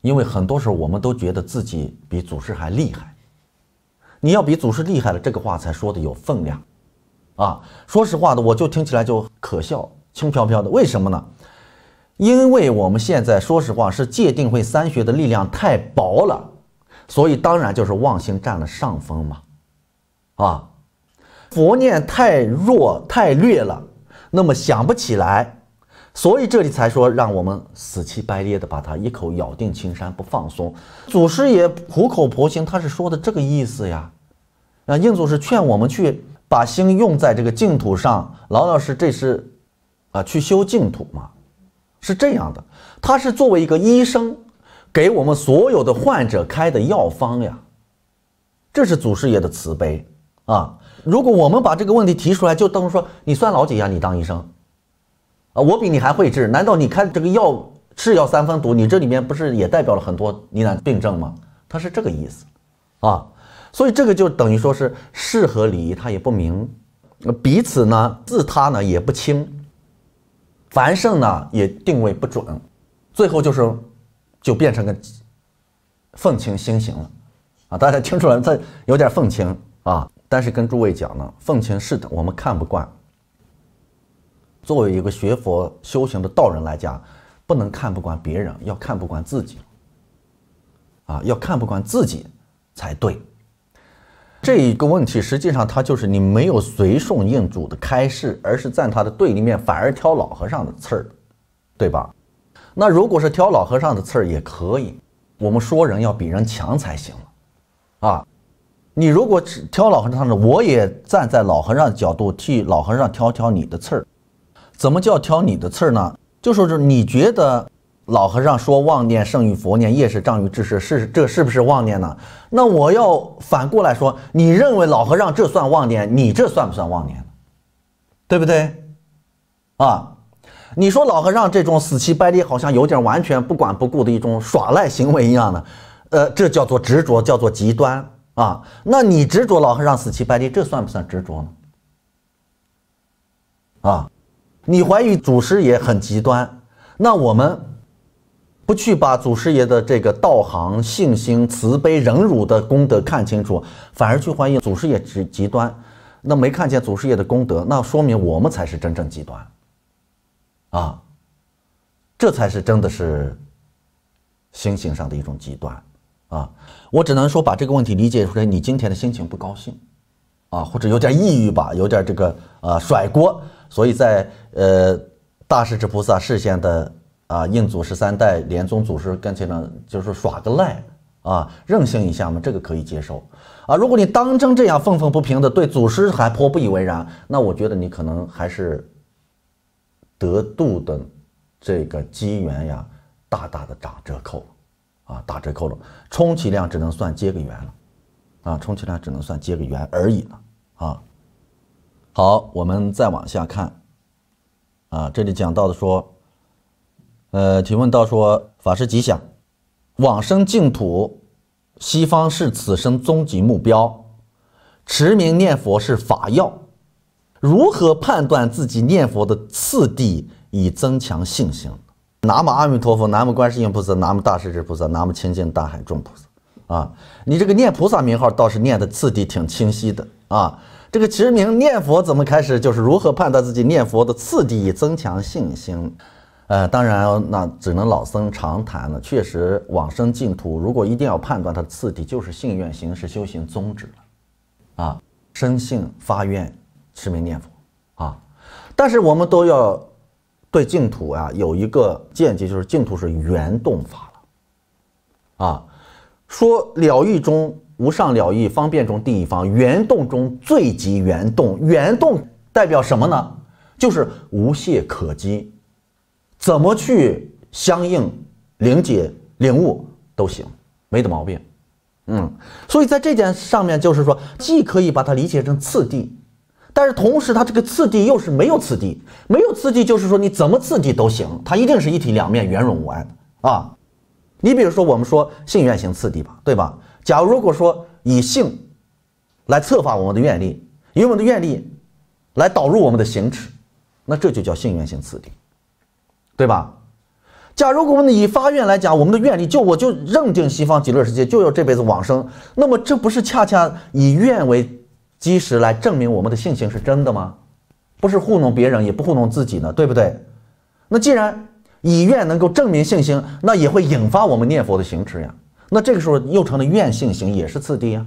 [SPEAKER 1] 因为很多时候我们都觉得自己比祖师还厉害，你要比祖师厉害了，这个话才说的有分量，啊，说实话的我就听起来就可笑，轻飘飘的，为什么呢？因为我们现在说实话是戒定慧三学的力量太薄了，所以当然就是妄心占了上风嘛，啊，佛念太弱太劣了，那么想不起来，所以这里才说让我们死气白咧的把它一口咬定青山不放松。祖师爷苦口婆心，他是说的这个意思呀。那印祖是劝我们去把心用在这个净土上，老老实这是啊去修净土嘛。是这样的，他是作为一个医生，给我们所有的患者开的药方呀。这是祖师爷的慈悲啊！如果我们把这个问题提出来，就等于说你算老几呀？你当医生，啊，我比你还会治。难道你开这个药，是药三分毒，你这里面不是也代表了很多疑难病症吗？他是这个意思，啊，所以这个就等于说是事和理他也不明，那彼此呢自他呢也不清。繁盛呢也定位不准，最后就是，就变成个奉青星型了，啊，大家听出来？他有点奉青啊，但是跟诸位讲呢，奉青是的，我们看不惯。作为一个学佛修行的道人来讲，不能看不惯别人，要看不惯自己，啊，要看不惯自己才对。这一个问题，实际上它就是你没有随顺应主的开示，而是在他的对立面，反而挑老和尚的刺儿，对吧？那如果是挑老和尚的刺儿也可以，我们说人要比人强才行啊。你如果挑老和尚的，我也站在老和尚的角度替老和尚挑挑你的刺儿。怎么叫挑你的刺儿呢？就说是你觉得。老和尚说：“妄念胜于佛念，业是障于智识，是这是不是妄念呢？”那我要反过来说，你认为老和尚这算妄念，你这算不算妄念？对不对？啊？你说老和尚这种死乞白赖，好像有点完全不管不顾的一种耍赖行为一样的，呃，这叫做执着，叫做极端啊？那你执着老和尚死乞白赖，这算不算执着呢？啊？你怀疑祖师也很极端，那我们？不去把祖师爷的这个道行、信心、慈悲、忍辱的功德看清楚，反而去怀疑祖师爷极极端，那没看见祖师爷的功德，那说明我们才是真正极端，啊，这才是真的是，心情上的一种极端啊！我只能说把这个问题理解出来，你今天的心情不高兴，啊，或者有点抑郁吧，有点这个啊甩锅，所以在呃大势至菩萨视线的。啊，应祖十三代连宗祖师，干脆呢就是耍个赖啊，任性一下嘛，这个可以接受啊。如果你当真这样愤愤不平的对祖师还颇不以为然，那我觉得你可能还是得度的这个机缘呀，大大的打折扣啊，打折扣了，充其量只能算接个缘了啊，充其量只能算接个缘而已呢啊。好，我们再往下看啊，这里讲到的说。呃，提问到说法师吉祥，往生净土，西方是此生终极目标，持名念佛是法要，如何判断自己念佛的次第以增强信心？南无阿弥陀佛，南无观世音菩萨，南无大势至菩萨，南无清净大海众菩萨啊！你这个念菩萨名号倒是念的次第挺清晰的啊！这个持名念佛怎么开始？就是如何判断自己念佛的次第以增强信心？呃，当然，那只能老僧常谈了。确实，往生净土，如果一定要判断它的次第，就是信愿行事修行宗旨了啊。生信发愿，持名念佛啊。但是我们都要对净土啊有一个见解，就是净土是圆动法了啊。说了义中无上了义，方便中第一方圆动中最极圆动。圆动代表什么呢？就是无懈可击。怎么去相应、理解、领悟都行，没得毛病。嗯，所以在这件上面就是说，既可以把它理解成次第，但是同时它这个次第又是没有次第，没有次第就是说你怎么次第都行，它一定是一体两面、圆融无碍的啊。你比如说，我们说性愿行次第吧，对吧？假如如果说以性来策发我们的愿力，以我们的愿力来导入我们的行持，那这就叫性愿行次第。对吧？假如我们以发愿来讲，我们的愿力就我就认定西方极乐世界就要这辈子往生，那么这不是恰恰以愿为基石来证明我们的信心是真的吗？不是糊弄别人，也不糊弄自己呢，对不对？那既然以愿能够证明信心，那也会引发我们念佛的行持呀。那这个时候又成了愿性行也是次第呀。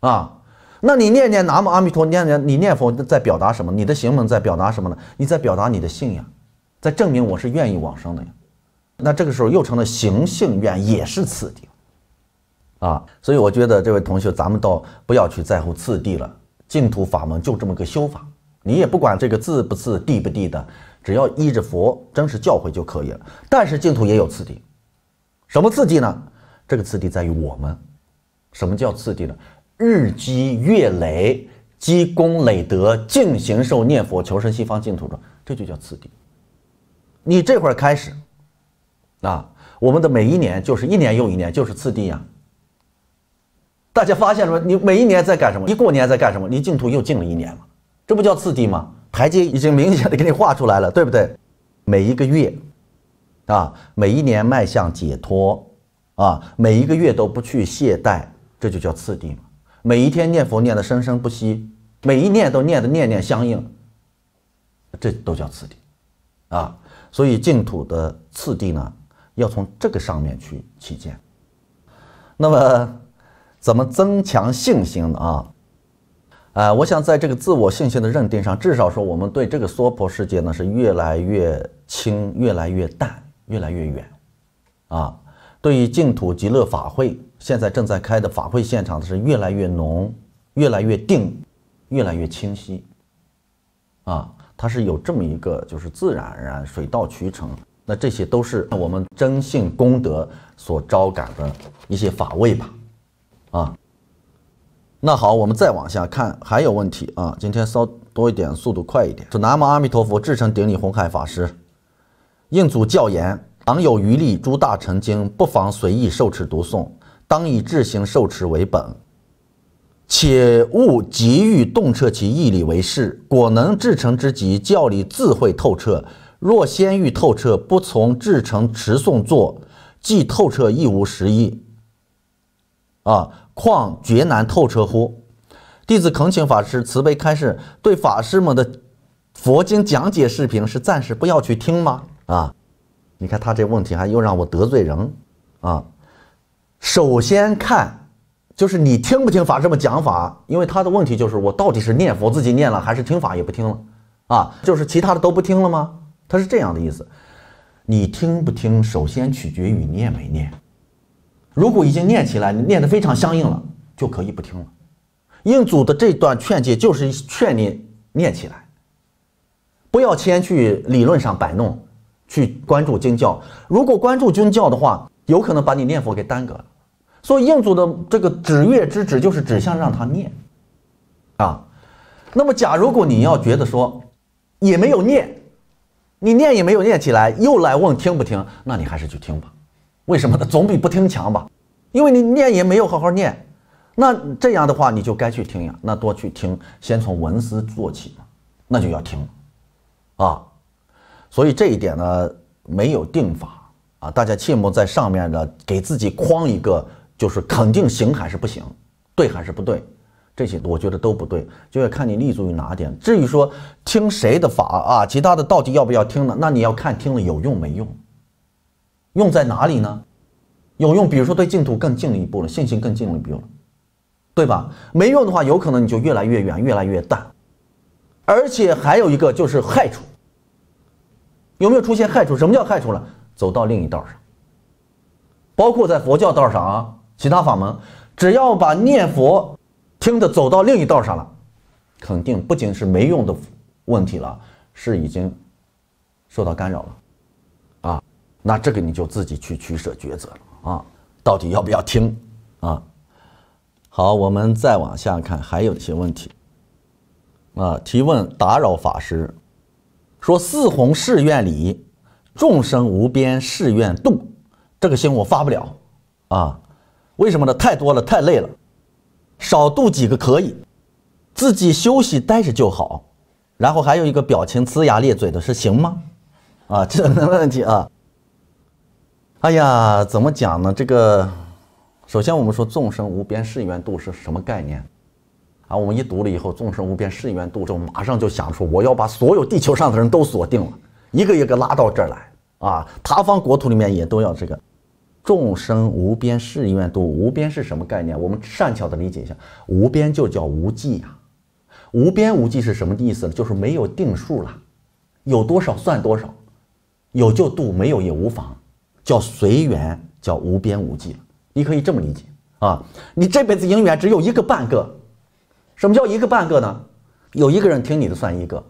[SPEAKER 1] 啊，那你念念南无阿弥陀，念念你念佛在表达什么？你的行门在表达什么呢？你在表达你的信仰。在证明我是愿意往生的呀，那这个时候又成了行性愿，也是次第啊。所以我觉得这位同学，咱们倒不要去在乎次第了。净土法门就这么个修法，你也不管这个次不次、地不地的，只要依着佛真实教诲就可以了。但是净土也有次第，什么次第呢？这个次第在于我们。什么叫次第呢？日积月累，积功累德，净行受念佛，求生西方净土中，这就叫次第。你这会儿开始，啊，我们的每一年就是一年又一年，就是次第呀。大家发现了吗？你每一年在干什么？一过年在干什么？你净土又进了一年了，这不叫次第吗？台阶已经明显的给你画出来了，对不对？每一个月，啊，每一年迈向解脱，啊，每一个月都不去懈怠，这就叫次第每一天念佛念的生生不息，每一念都念的念念相应，这都叫次第，啊。所以净土的次第呢，要从这个上面去起见。那么，怎么增强信心呢？啊，啊，我想在这个自我信心的认定上，至少说我们对这个娑婆世界呢是越来越轻、越来越淡、越来越远，啊，对于净土极乐法会现在正在开的法会现场是越来越浓、越来越定、越来越清晰，啊。它是有这么一个，就是自然而然，水到渠成。那这些都是我们真性功德所招感的一些法位吧，啊。那好，我们再往下看，还有问题啊？今天稍多一点，速度快一点。说南无阿弥陀佛，至诚顶礼弘海法师。印祖教言：倘有余力，诸大乘经不妨随意受持读诵，当以智行受持为本。且勿急于洞彻其义理为事，果能至诚之极，教理自会透彻。若先欲透彻，不从至诚持诵做，既透彻亦无实意。啊，况绝难透彻乎？弟子恳请法师慈悲开示，对法师们的佛经讲解视频是暂时不要去听吗？啊，你看他这问题还又让我得罪人啊。首先看。就是你听不听法这么讲法，因为他的问题就是我到底是念佛自己念了还是听法也不听了，啊，就是其他的都不听了吗？他是这样的意思。你听不听首先取决于念没念，如果已经念起来，念得非常相应了，就可以不听了。印祖的这段劝诫就是劝你念起来，不要先去理论上摆弄，去关注经教。如果关注经教的话，有可能把你念佛给耽搁了。所以印度的这个指月之指，就是指向让他念啊。那么，假如果你要觉得说也没有念，你念也没有念起来，又来问听不听，那你还是去听吧。为什么呢？总比不听强吧。因为你念也没有好好念，那这样的话你就该去听呀。那多去听，先从文思做起嘛。那就要听啊。所以这一点呢，没有定法啊，大家切莫在上面呢给自己框一个。就是肯定行还是不行，对还是不对，这些我觉得都不对，就要看你立足于哪点。至于说听谁的法啊，其他的到底要不要听呢？那你要看听了有用没用，用在哪里呢？有用，比如说对净土更近了一步了，信心更近了一步了，对吧？没用的话，有可能你就越来越远，越来越淡。而且还有一个就是害处，有没有出现害处？什么叫害处呢？走到另一道上，包括在佛教道上啊。其他法门，只要把念佛听得走到另一道上了，肯定不仅是没用的问题了，是已经受到干扰了，啊，那这个你就自己去取舍抉择啊，到底要不要听啊？好，我们再往下看，还有一些问题啊。提问打扰法师，说四宏誓愿里，众生无边誓愿度，这个心我发不了啊。为什么呢？太多了，太累了，少度几个可以，自己休息待着就好。然后还有一个表情呲牙咧嘴的是行吗？”啊，这没问题啊。哎呀，怎么讲呢？这个，首先我们说众生无边誓愿度是什么概念？啊，我们一读了以后，众生无边誓愿度，就马上就想出我要把所有地球上的人都锁定了，一个一个拉到这儿来啊！他方国土里面也都要这个。众生无边誓愿度，无边是什么概念？我们善巧的理解一下，无边就叫无际呀。无边无际是什么意思呢？就是没有定数了，有多少算多少，有就度，没有也无妨，叫随缘，叫无边无际。你可以这么理解啊。你这辈子姻缘只有一个半个，什么叫一个半个呢？有一个人听你的算一个，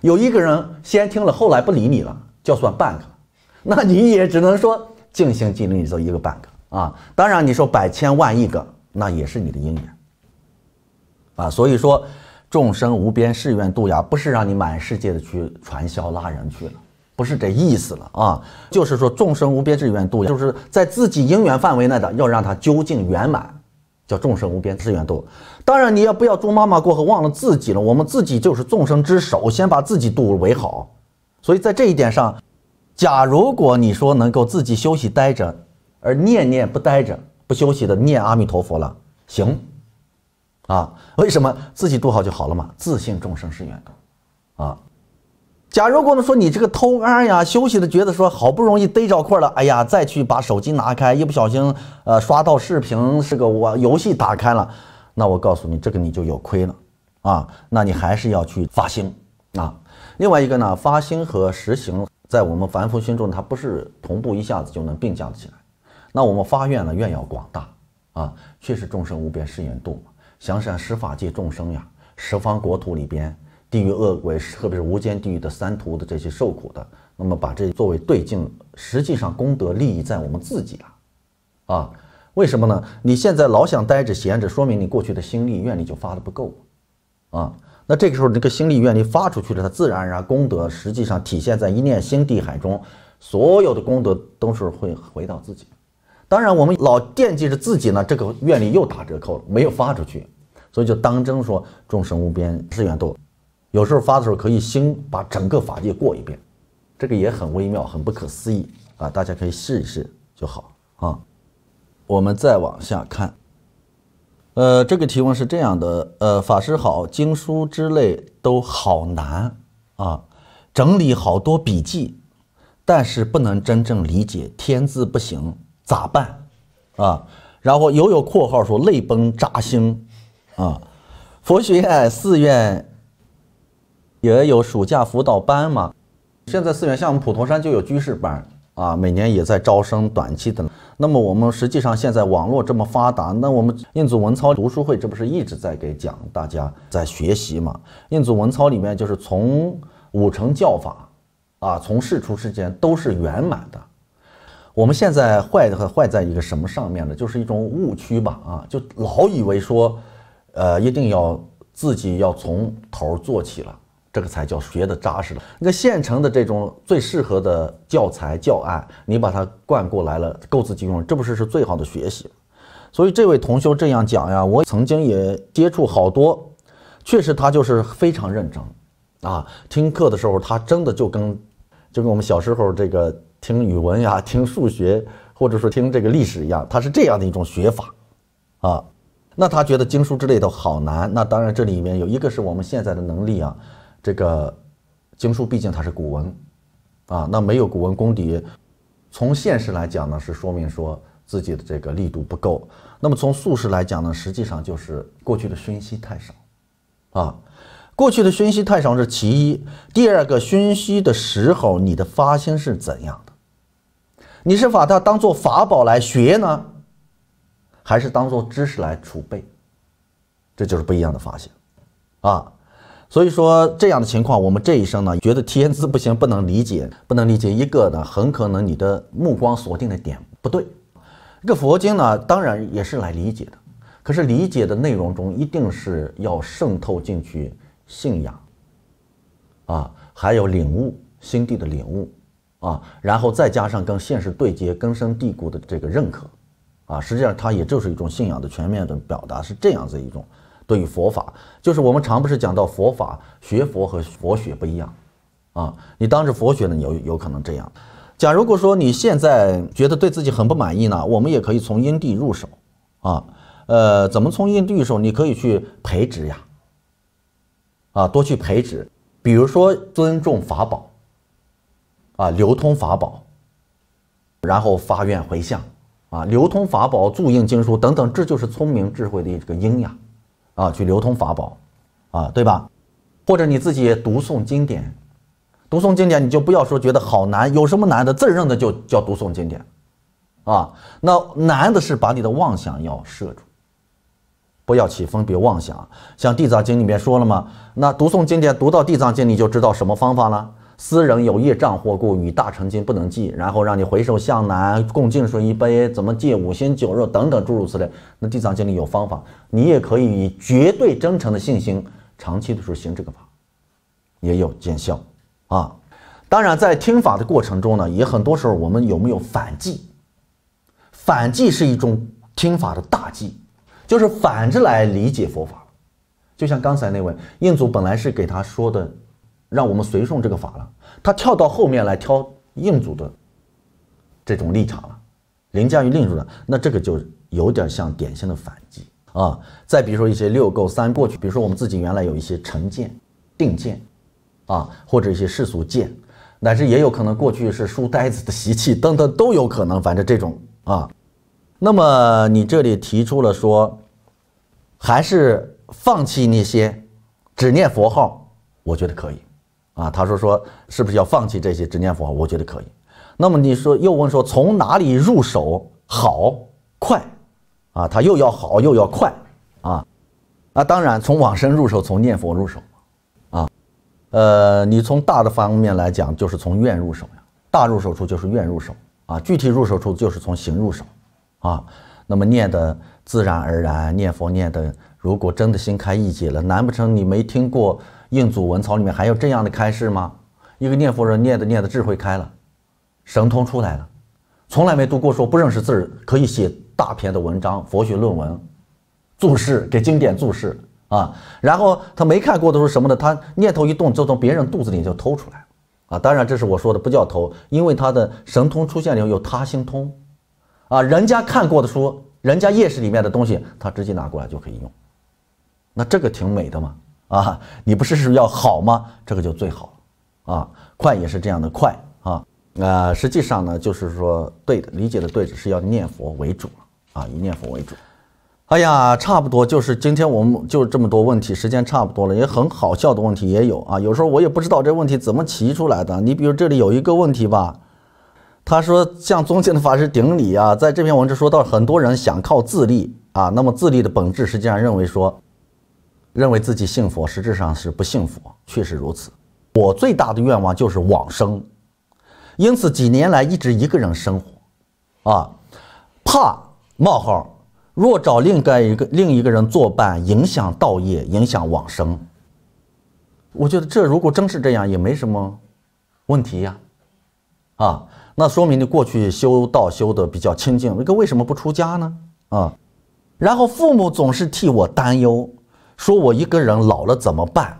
[SPEAKER 1] 有一个人先听了后来不理你了，就算半个。那你也只能说。尽心尽力，你就一个半个啊？当然，你说百千万亿个，那也是你的姻缘啊。所以说，众生无边誓愿度呀，不是让你满世界的去传销拉人去了，不是这意思了啊。就是说，众生无边誓愿度就是在自己因缘范围内的，要让它究竟圆满，叫众生无边誓愿度。当然，你也不要做妈妈过后忘了自己了。我们自己就是众生之首，先把自己度为好。所以在这一点上。假如果你说能够自己休息待着，而念念不待着、不休息的念阿弥陀佛了，行，啊，为什么自己渡好就好了嘛？自信众生是圆的，啊，假如果呢说你这个偷安呀，休息的觉得说好不容易逮着块了，哎呀，再去把手机拿开，一不小心呃刷到视频是个我游戏打开了，那我告诉你这个你就有亏了啊，那你还是要去发心啊，另外一个呢发心和实行。在我们凡夫心中，它不是同步一下子就能并驾起来。那我们发愿呢？愿要广大啊！确实，众生无边誓愿度想想施法界众生呀，十方国土里边，地狱恶鬼，特别是无间地狱的三途的这些受苦的，那么把这作为对境，实际上功德利益在我们自己啊！啊，为什么呢？你现在老想待着闲着，说明你过去的心力愿力就发得不够啊！那这个时候，这个心力愿力发出去了，它自然而然功德，实际上体现在一念心地海中，所有的功德都是会回到自己。当然，我们老惦记着自己呢，这个愿力又打折扣，没有发出去，所以就当真说众生无边誓愿度。有时候发的时候，可以先把整个法界过一遍，这个也很微妙，很不可思议啊！大家可以试一试就好啊。我们再往下看。呃，这个提问是这样的，呃，法师好，经书之类都好难啊，整理好多笔记，但是不能真正理解，天字不行咋办啊？然后又有括号说泪崩扎心啊，佛学院、寺院也有暑假辅导班嘛，现在寺院像我们普陀山就有居士班。啊，每年也在招生，短期的。那么我们实际上现在网络这么发达，那我们印祖文操读书会这不是一直在给讲，大家在学习嘛？印祖文操里面就是从五成教法，啊，从事出世间都是圆满的。我们现在坏的坏在一个什么上面呢？就是一种误区吧，啊，就老以为说，呃，一定要自己要从头做起了。这个才叫学的扎实了。那现成的这种最适合的教材教案，你把它灌过来了，够自己用，这不是是最好的学习？所以这位同修这样讲呀，我曾经也接触好多，确实他就是非常认真啊。听课的时候，他真的就跟就跟我们小时候这个听语文呀、听数学，或者说听这个历史一样，他是这样的一种学法啊。那他觉得经书之类的好难，那当然这里面有一个是我们现在的能力啊。这个经书毕竟它是古文，啊，那没有古文功底，从现实来讲呢，是说明说自己的这个力度不够；那么从素食来讲呢，实际上就是过去的熏习太少，啊，过去的熏习太少是其一；第二个熏习的时候，你的发心是怎样的？你是把它当做法宝来学呢，还是当做知识来储备？这就是不一样的发现，啊。所以说这样的情况，我们这一生呢，觉得天资不行，不能理解，不能理解。一个呢，很可能你的目光锁定的点不对。这个佛经呢，当然也是来理解的，可是理解的内容中一定是要渗透进去信仰，啊，还有领悟心地的领悟，啊，然后再加上跟现实对接、根深蒂固的这个认可，啊，实际上它也就是一种信仰的全面的表达，是这样子一种。对于佛法，就是我们常不是讲到佛法学佛和佛学不一样，啊，你当着佛学呢有有可能这样。假如果说你现在觉得对自己很不满意呢，我们也可以从因地入手，啊，呃，怎么从因地入手？你可以去培植呀，啊，多去培植，比如说尊重法宝，啊，流通法宝，然后发愿回向，啊，流通法宝、注印经书等等，这就是聪明智慧的一个因呀。啊，去流通法宝，啊，对吧？或者你自己读诵经典，读诵经典，你就不要说觉得好难，有什么难的，字认得就叫读诵经典，啊，那难的是把你的妄想要摄住，不要起分别妄想。像《地藏经》里面说了嘛，那读诵经典，读到《地藏经》，你就知道什么方法了。私人有业障或故，与大乘经不能记，然后让你回首向南，共进水一杯，怎么戒五仙酒肉等等诸如此类。那《地藏经》里有方法，你也可以以绝对真诚的信心，长期的时候行这个法，也有见效啊。当然，在听法的过程中呢，也很多时候我们有没有反记？反记是一种听法的大忌，就是反着来理解佛法。就像刚才那位印祖本来是给他说的。让我们随顺这个法了，他跳到后面来挑硬组的这种立场了，凌驾于一种的，那这个就有点像典型的反击啊。再比如说一些六垢三过去，比如说我们自己原来有一些成见、定见，啊，或者一些世俗见，乃至也有可能过去是书呆子的习气，等等都有可能。反正这种啊，那么你这里提出了说，还是放弃那些只念佛号，我觉得可以。啊，他说说是不是要放弃这些执念佛？我觉得可以。那么你说又问说从哪里入手好快？啊，他又要好又要快啊。那当然从往生入手，从念佛入手。啊，呃，你从大的方面来讲就是从愿入手呀。大入手处就是愿入手啊。具体入手处就是从行入手啊。那么念的自然而然，念佛念的，如果真的心开意解了，难不成你没听过？印祖文草里面还有这样的开示吗？一个念佛人念的念的智慧开了，神通出来了，从来没读过说不认识字可以写大篇的文章、佛学论文、注释给经典注释啊。然后他没看过的候什么的，他念头一动就从别人肚子里就偷出来啊。当然这是我说的不叫偷，因为他的神通出现了以后有他心通啊，人家看过的书、人家夜市里面的东西，他直接拿过来就可以用。那这个挺美的嘛。啊，你不是是要好吗？这个就最好了，啊，快也是这样的快啊，啊，实际上呢，就是说对的，理解的对，只是要念佛为主啊，以念佛为主。哎呀，差不多就是今天我们就这么多问题，时间差不多了，也很好笑的问题也有啊。有时候我也不知道这问题怎么提出来的。你比如这里有一个问题吧，他说像宗庆的法师顶礼啊，在这篇文章中说到，很多人想靠自立啊，那么自立的本质，实际上认为说。认为自己幸福，实质上是不幸福，确实如此。我最大的愿望就是往生，因此几年来一直一个人生活，啊，怕冒号，若找另一个另一个人作伴，影响道业，影响往生。我觉得这如果真是这样，也没什么问题呀，啊，那说明你过去修道修的比较清净，那个为什么不出家呢？啊，然后父母总是替我担忧。说我一个人老了怎么办？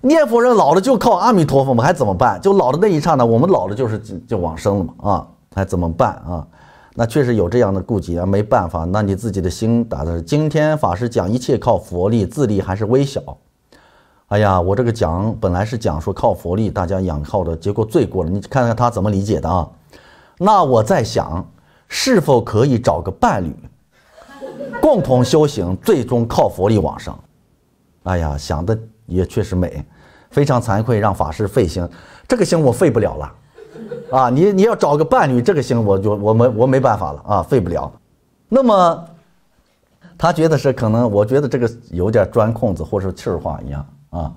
[SPEAKER 1] 念佛人老了就靠阿弥陀佛嘛，还怎么办？就老的那一刹那，我们老了就是就往生了嘛，啊，还怎么办啊？那确实有这样的顾忌啊，没办法，那你自己的心打的是。今天法师讲一切靠佛力，自力还是微小。哎呀，我这个讲本来是讲说靠佛力，大家仰靠的，结果罪过了。你看看他怎么理解的啊？那我在想，是否可以找个伴侣，共同修行，最终靠佛力往生？哎呀，想的也确实美，非常惭愧，让法师费心，这个心我费不了了，啊，你你要找个伴侣，这个心我就我没我没办法了啊，费不了。那么，他觉得是可能，我觉得这个有点钻空子，或是气话一样啊。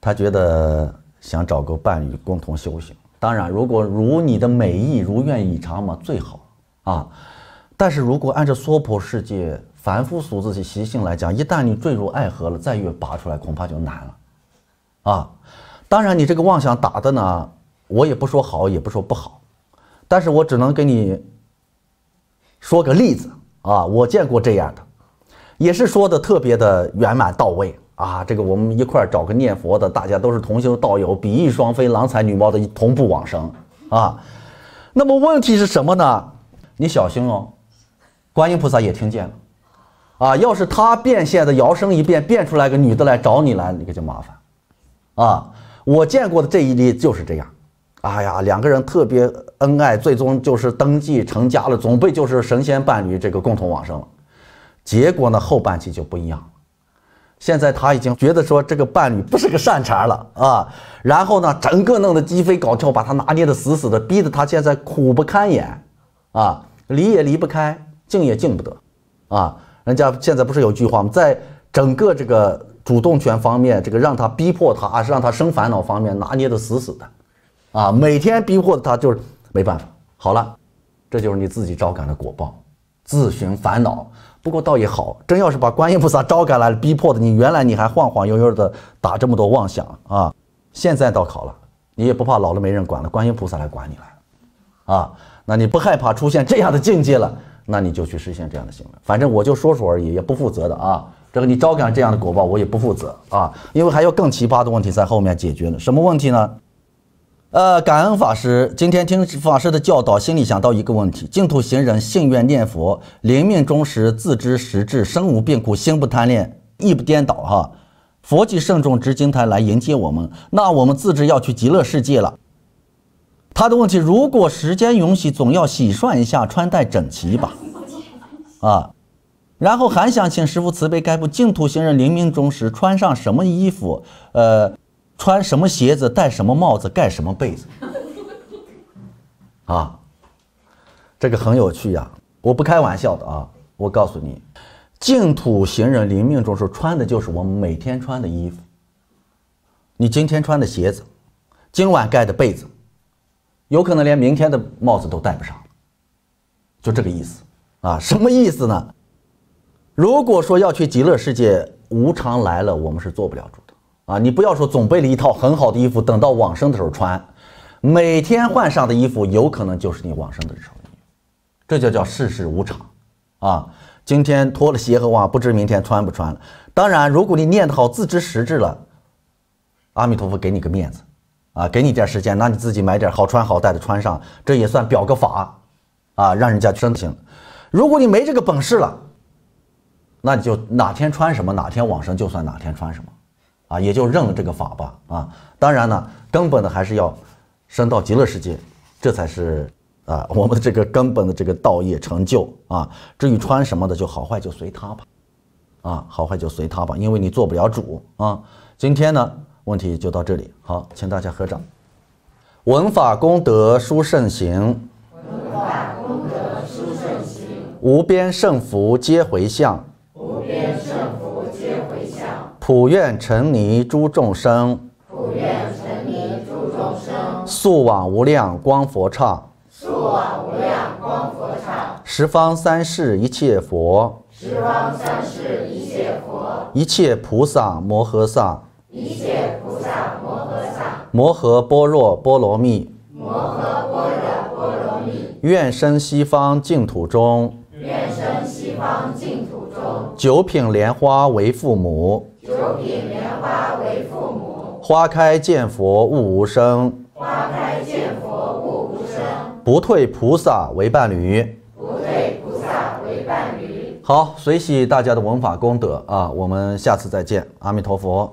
[SPEAKER 1] 他觉得想找个伴侣共同修行，当然，如果如你的美意如愿以偿嘛，最好啊。但是如果按照娑婆世界，凡夫俗子的习性来讲，一旦你坠入爱河了，再欲拔出来，恐怕就难了，啊！当然，你这个妄想打的呢，我也不说好，也不说不好，但是我只能跟你说个例子啊，我见过这样的，也是说的特别的圆满到位啊。这个我们一块找个念佛的，大家都是同修道友，比翼双飞，郎才女貌的同步往生啊。那么问题是什么呢？你小心哦，观音菩萨也听见了。啊，要是他变现的摇身一变变出来个女的来找你来，你可就麻烦，啊！我见过的这一例就是这样，哎呀，两个人特别恩爱，最终就是登记成家了，准备就是神仙伴侣，这个共同往生了。结果呢，后半期就不一样了。现在他已经觉得说这个伴侣不是个善茬了啊，然后呢，整个弄得鸡飞狗跳，把他拿捏的死死的，逼得他现在苦不堪言啊，离也离不开，静也静不得，啊。人家现在不是有句话吗？在整个这个主动权方面，这个让他逼迫他，而是让他生烦恼方面拿捏的死死的，啊，每天逼迫的他就是没办法。好了，这就是你自己招感的果报，自寻烦恼。不过倒也好，真要是把观音菩萨招感来了，逼迫的你，原来你还晃晃悠悠的打这么多妄想啊，现在倒好了，你也不怕老了没人管了，观音菩萨来管你了，啊，那你不害怕出现这样的境界了？那你就去实现这样的行为，反正我就说说而已，也不负责的啊。这个你招感这样的果报，我也不负责啊，因为还有更奇葩的问题在后面解决呢。什么问题呢？呃，感恩法师，今天听法师的教导，心里想到一个问题：净土行人信愿念佛，临命终时自知时至，身无病苦，心不贪恋，意不颠倒。哈，佛即圣众执金台来迎接我们，那我们自知要去极乐世界了。他的问题，如果时间允许，总要洗涮一下，穿戴整齐吧？啊，然后还想请师傅慈悲开示，净土行人临命终时穿上什么衣服？呃，穿什么鞋子？戴什么帽子？盖什么被子？啊，这个很有趣呀！我不开玩笑的啊，我告诉你，净土行人临命终时穿的就是我们每天穿的衣服。你今天穿的鞋子，今晚盖的被子。有可能连明天的帽子都戴不上，就这个意思，啊，什么意思呢？如果说要去极乐世界，无常来了，我们是做不了主的啊！你不要说准备了一套很好的衣服，等到往生的时候穿，每天换上的衣服，有可能就是你往生的时候，这就叫世事无常，啊，今天脱了鞋和袜，不知明天穿不穿了。当然，如果你念得好，自知时至了，阿弥陀佛给你个面子。啊，给你点时间，那你自己买点好穿好戴的穿上，这也算表个法，啊，让人家申请。如果你没这个本事了，那你就哪天穿什么，哪天往生就算哪天穿什么，啊，也就认了这个法吧，啊。当然呢，根本的还是要升到极乐世界，这才是啊，我们这个根本的这个道业成就啊。至于穿什么的，就好坏就随他吧，啊，好坏就随他吧，因为你做不了主啊。今天呢？问题就到这里，好，请大家合掌。文法功德殊胜行，文法功德殊胜行，无边圣福皆回向，无边圣福皆回向，普愿沉泥诸众生，普愿沉泥诸众生，速往无量光佛刹，速往无量光佛刹，十方三世一切佛，十方三世一切佛，一切菩萨摩诃萨。一切菩萨摩诃萨，摩诃般若波罗蜜，摩诃般若波罗蜜，愿生西方净土中，愿生西方净土中，九品莲花为父母，九品莲花为父母，花开见佛悟无生，花开见佛悟无生，不退菩萨为伴侣，不退菩萨为伴侣。好，随喜大家的文法功德啊！我们下次再见，阿弥陀佛。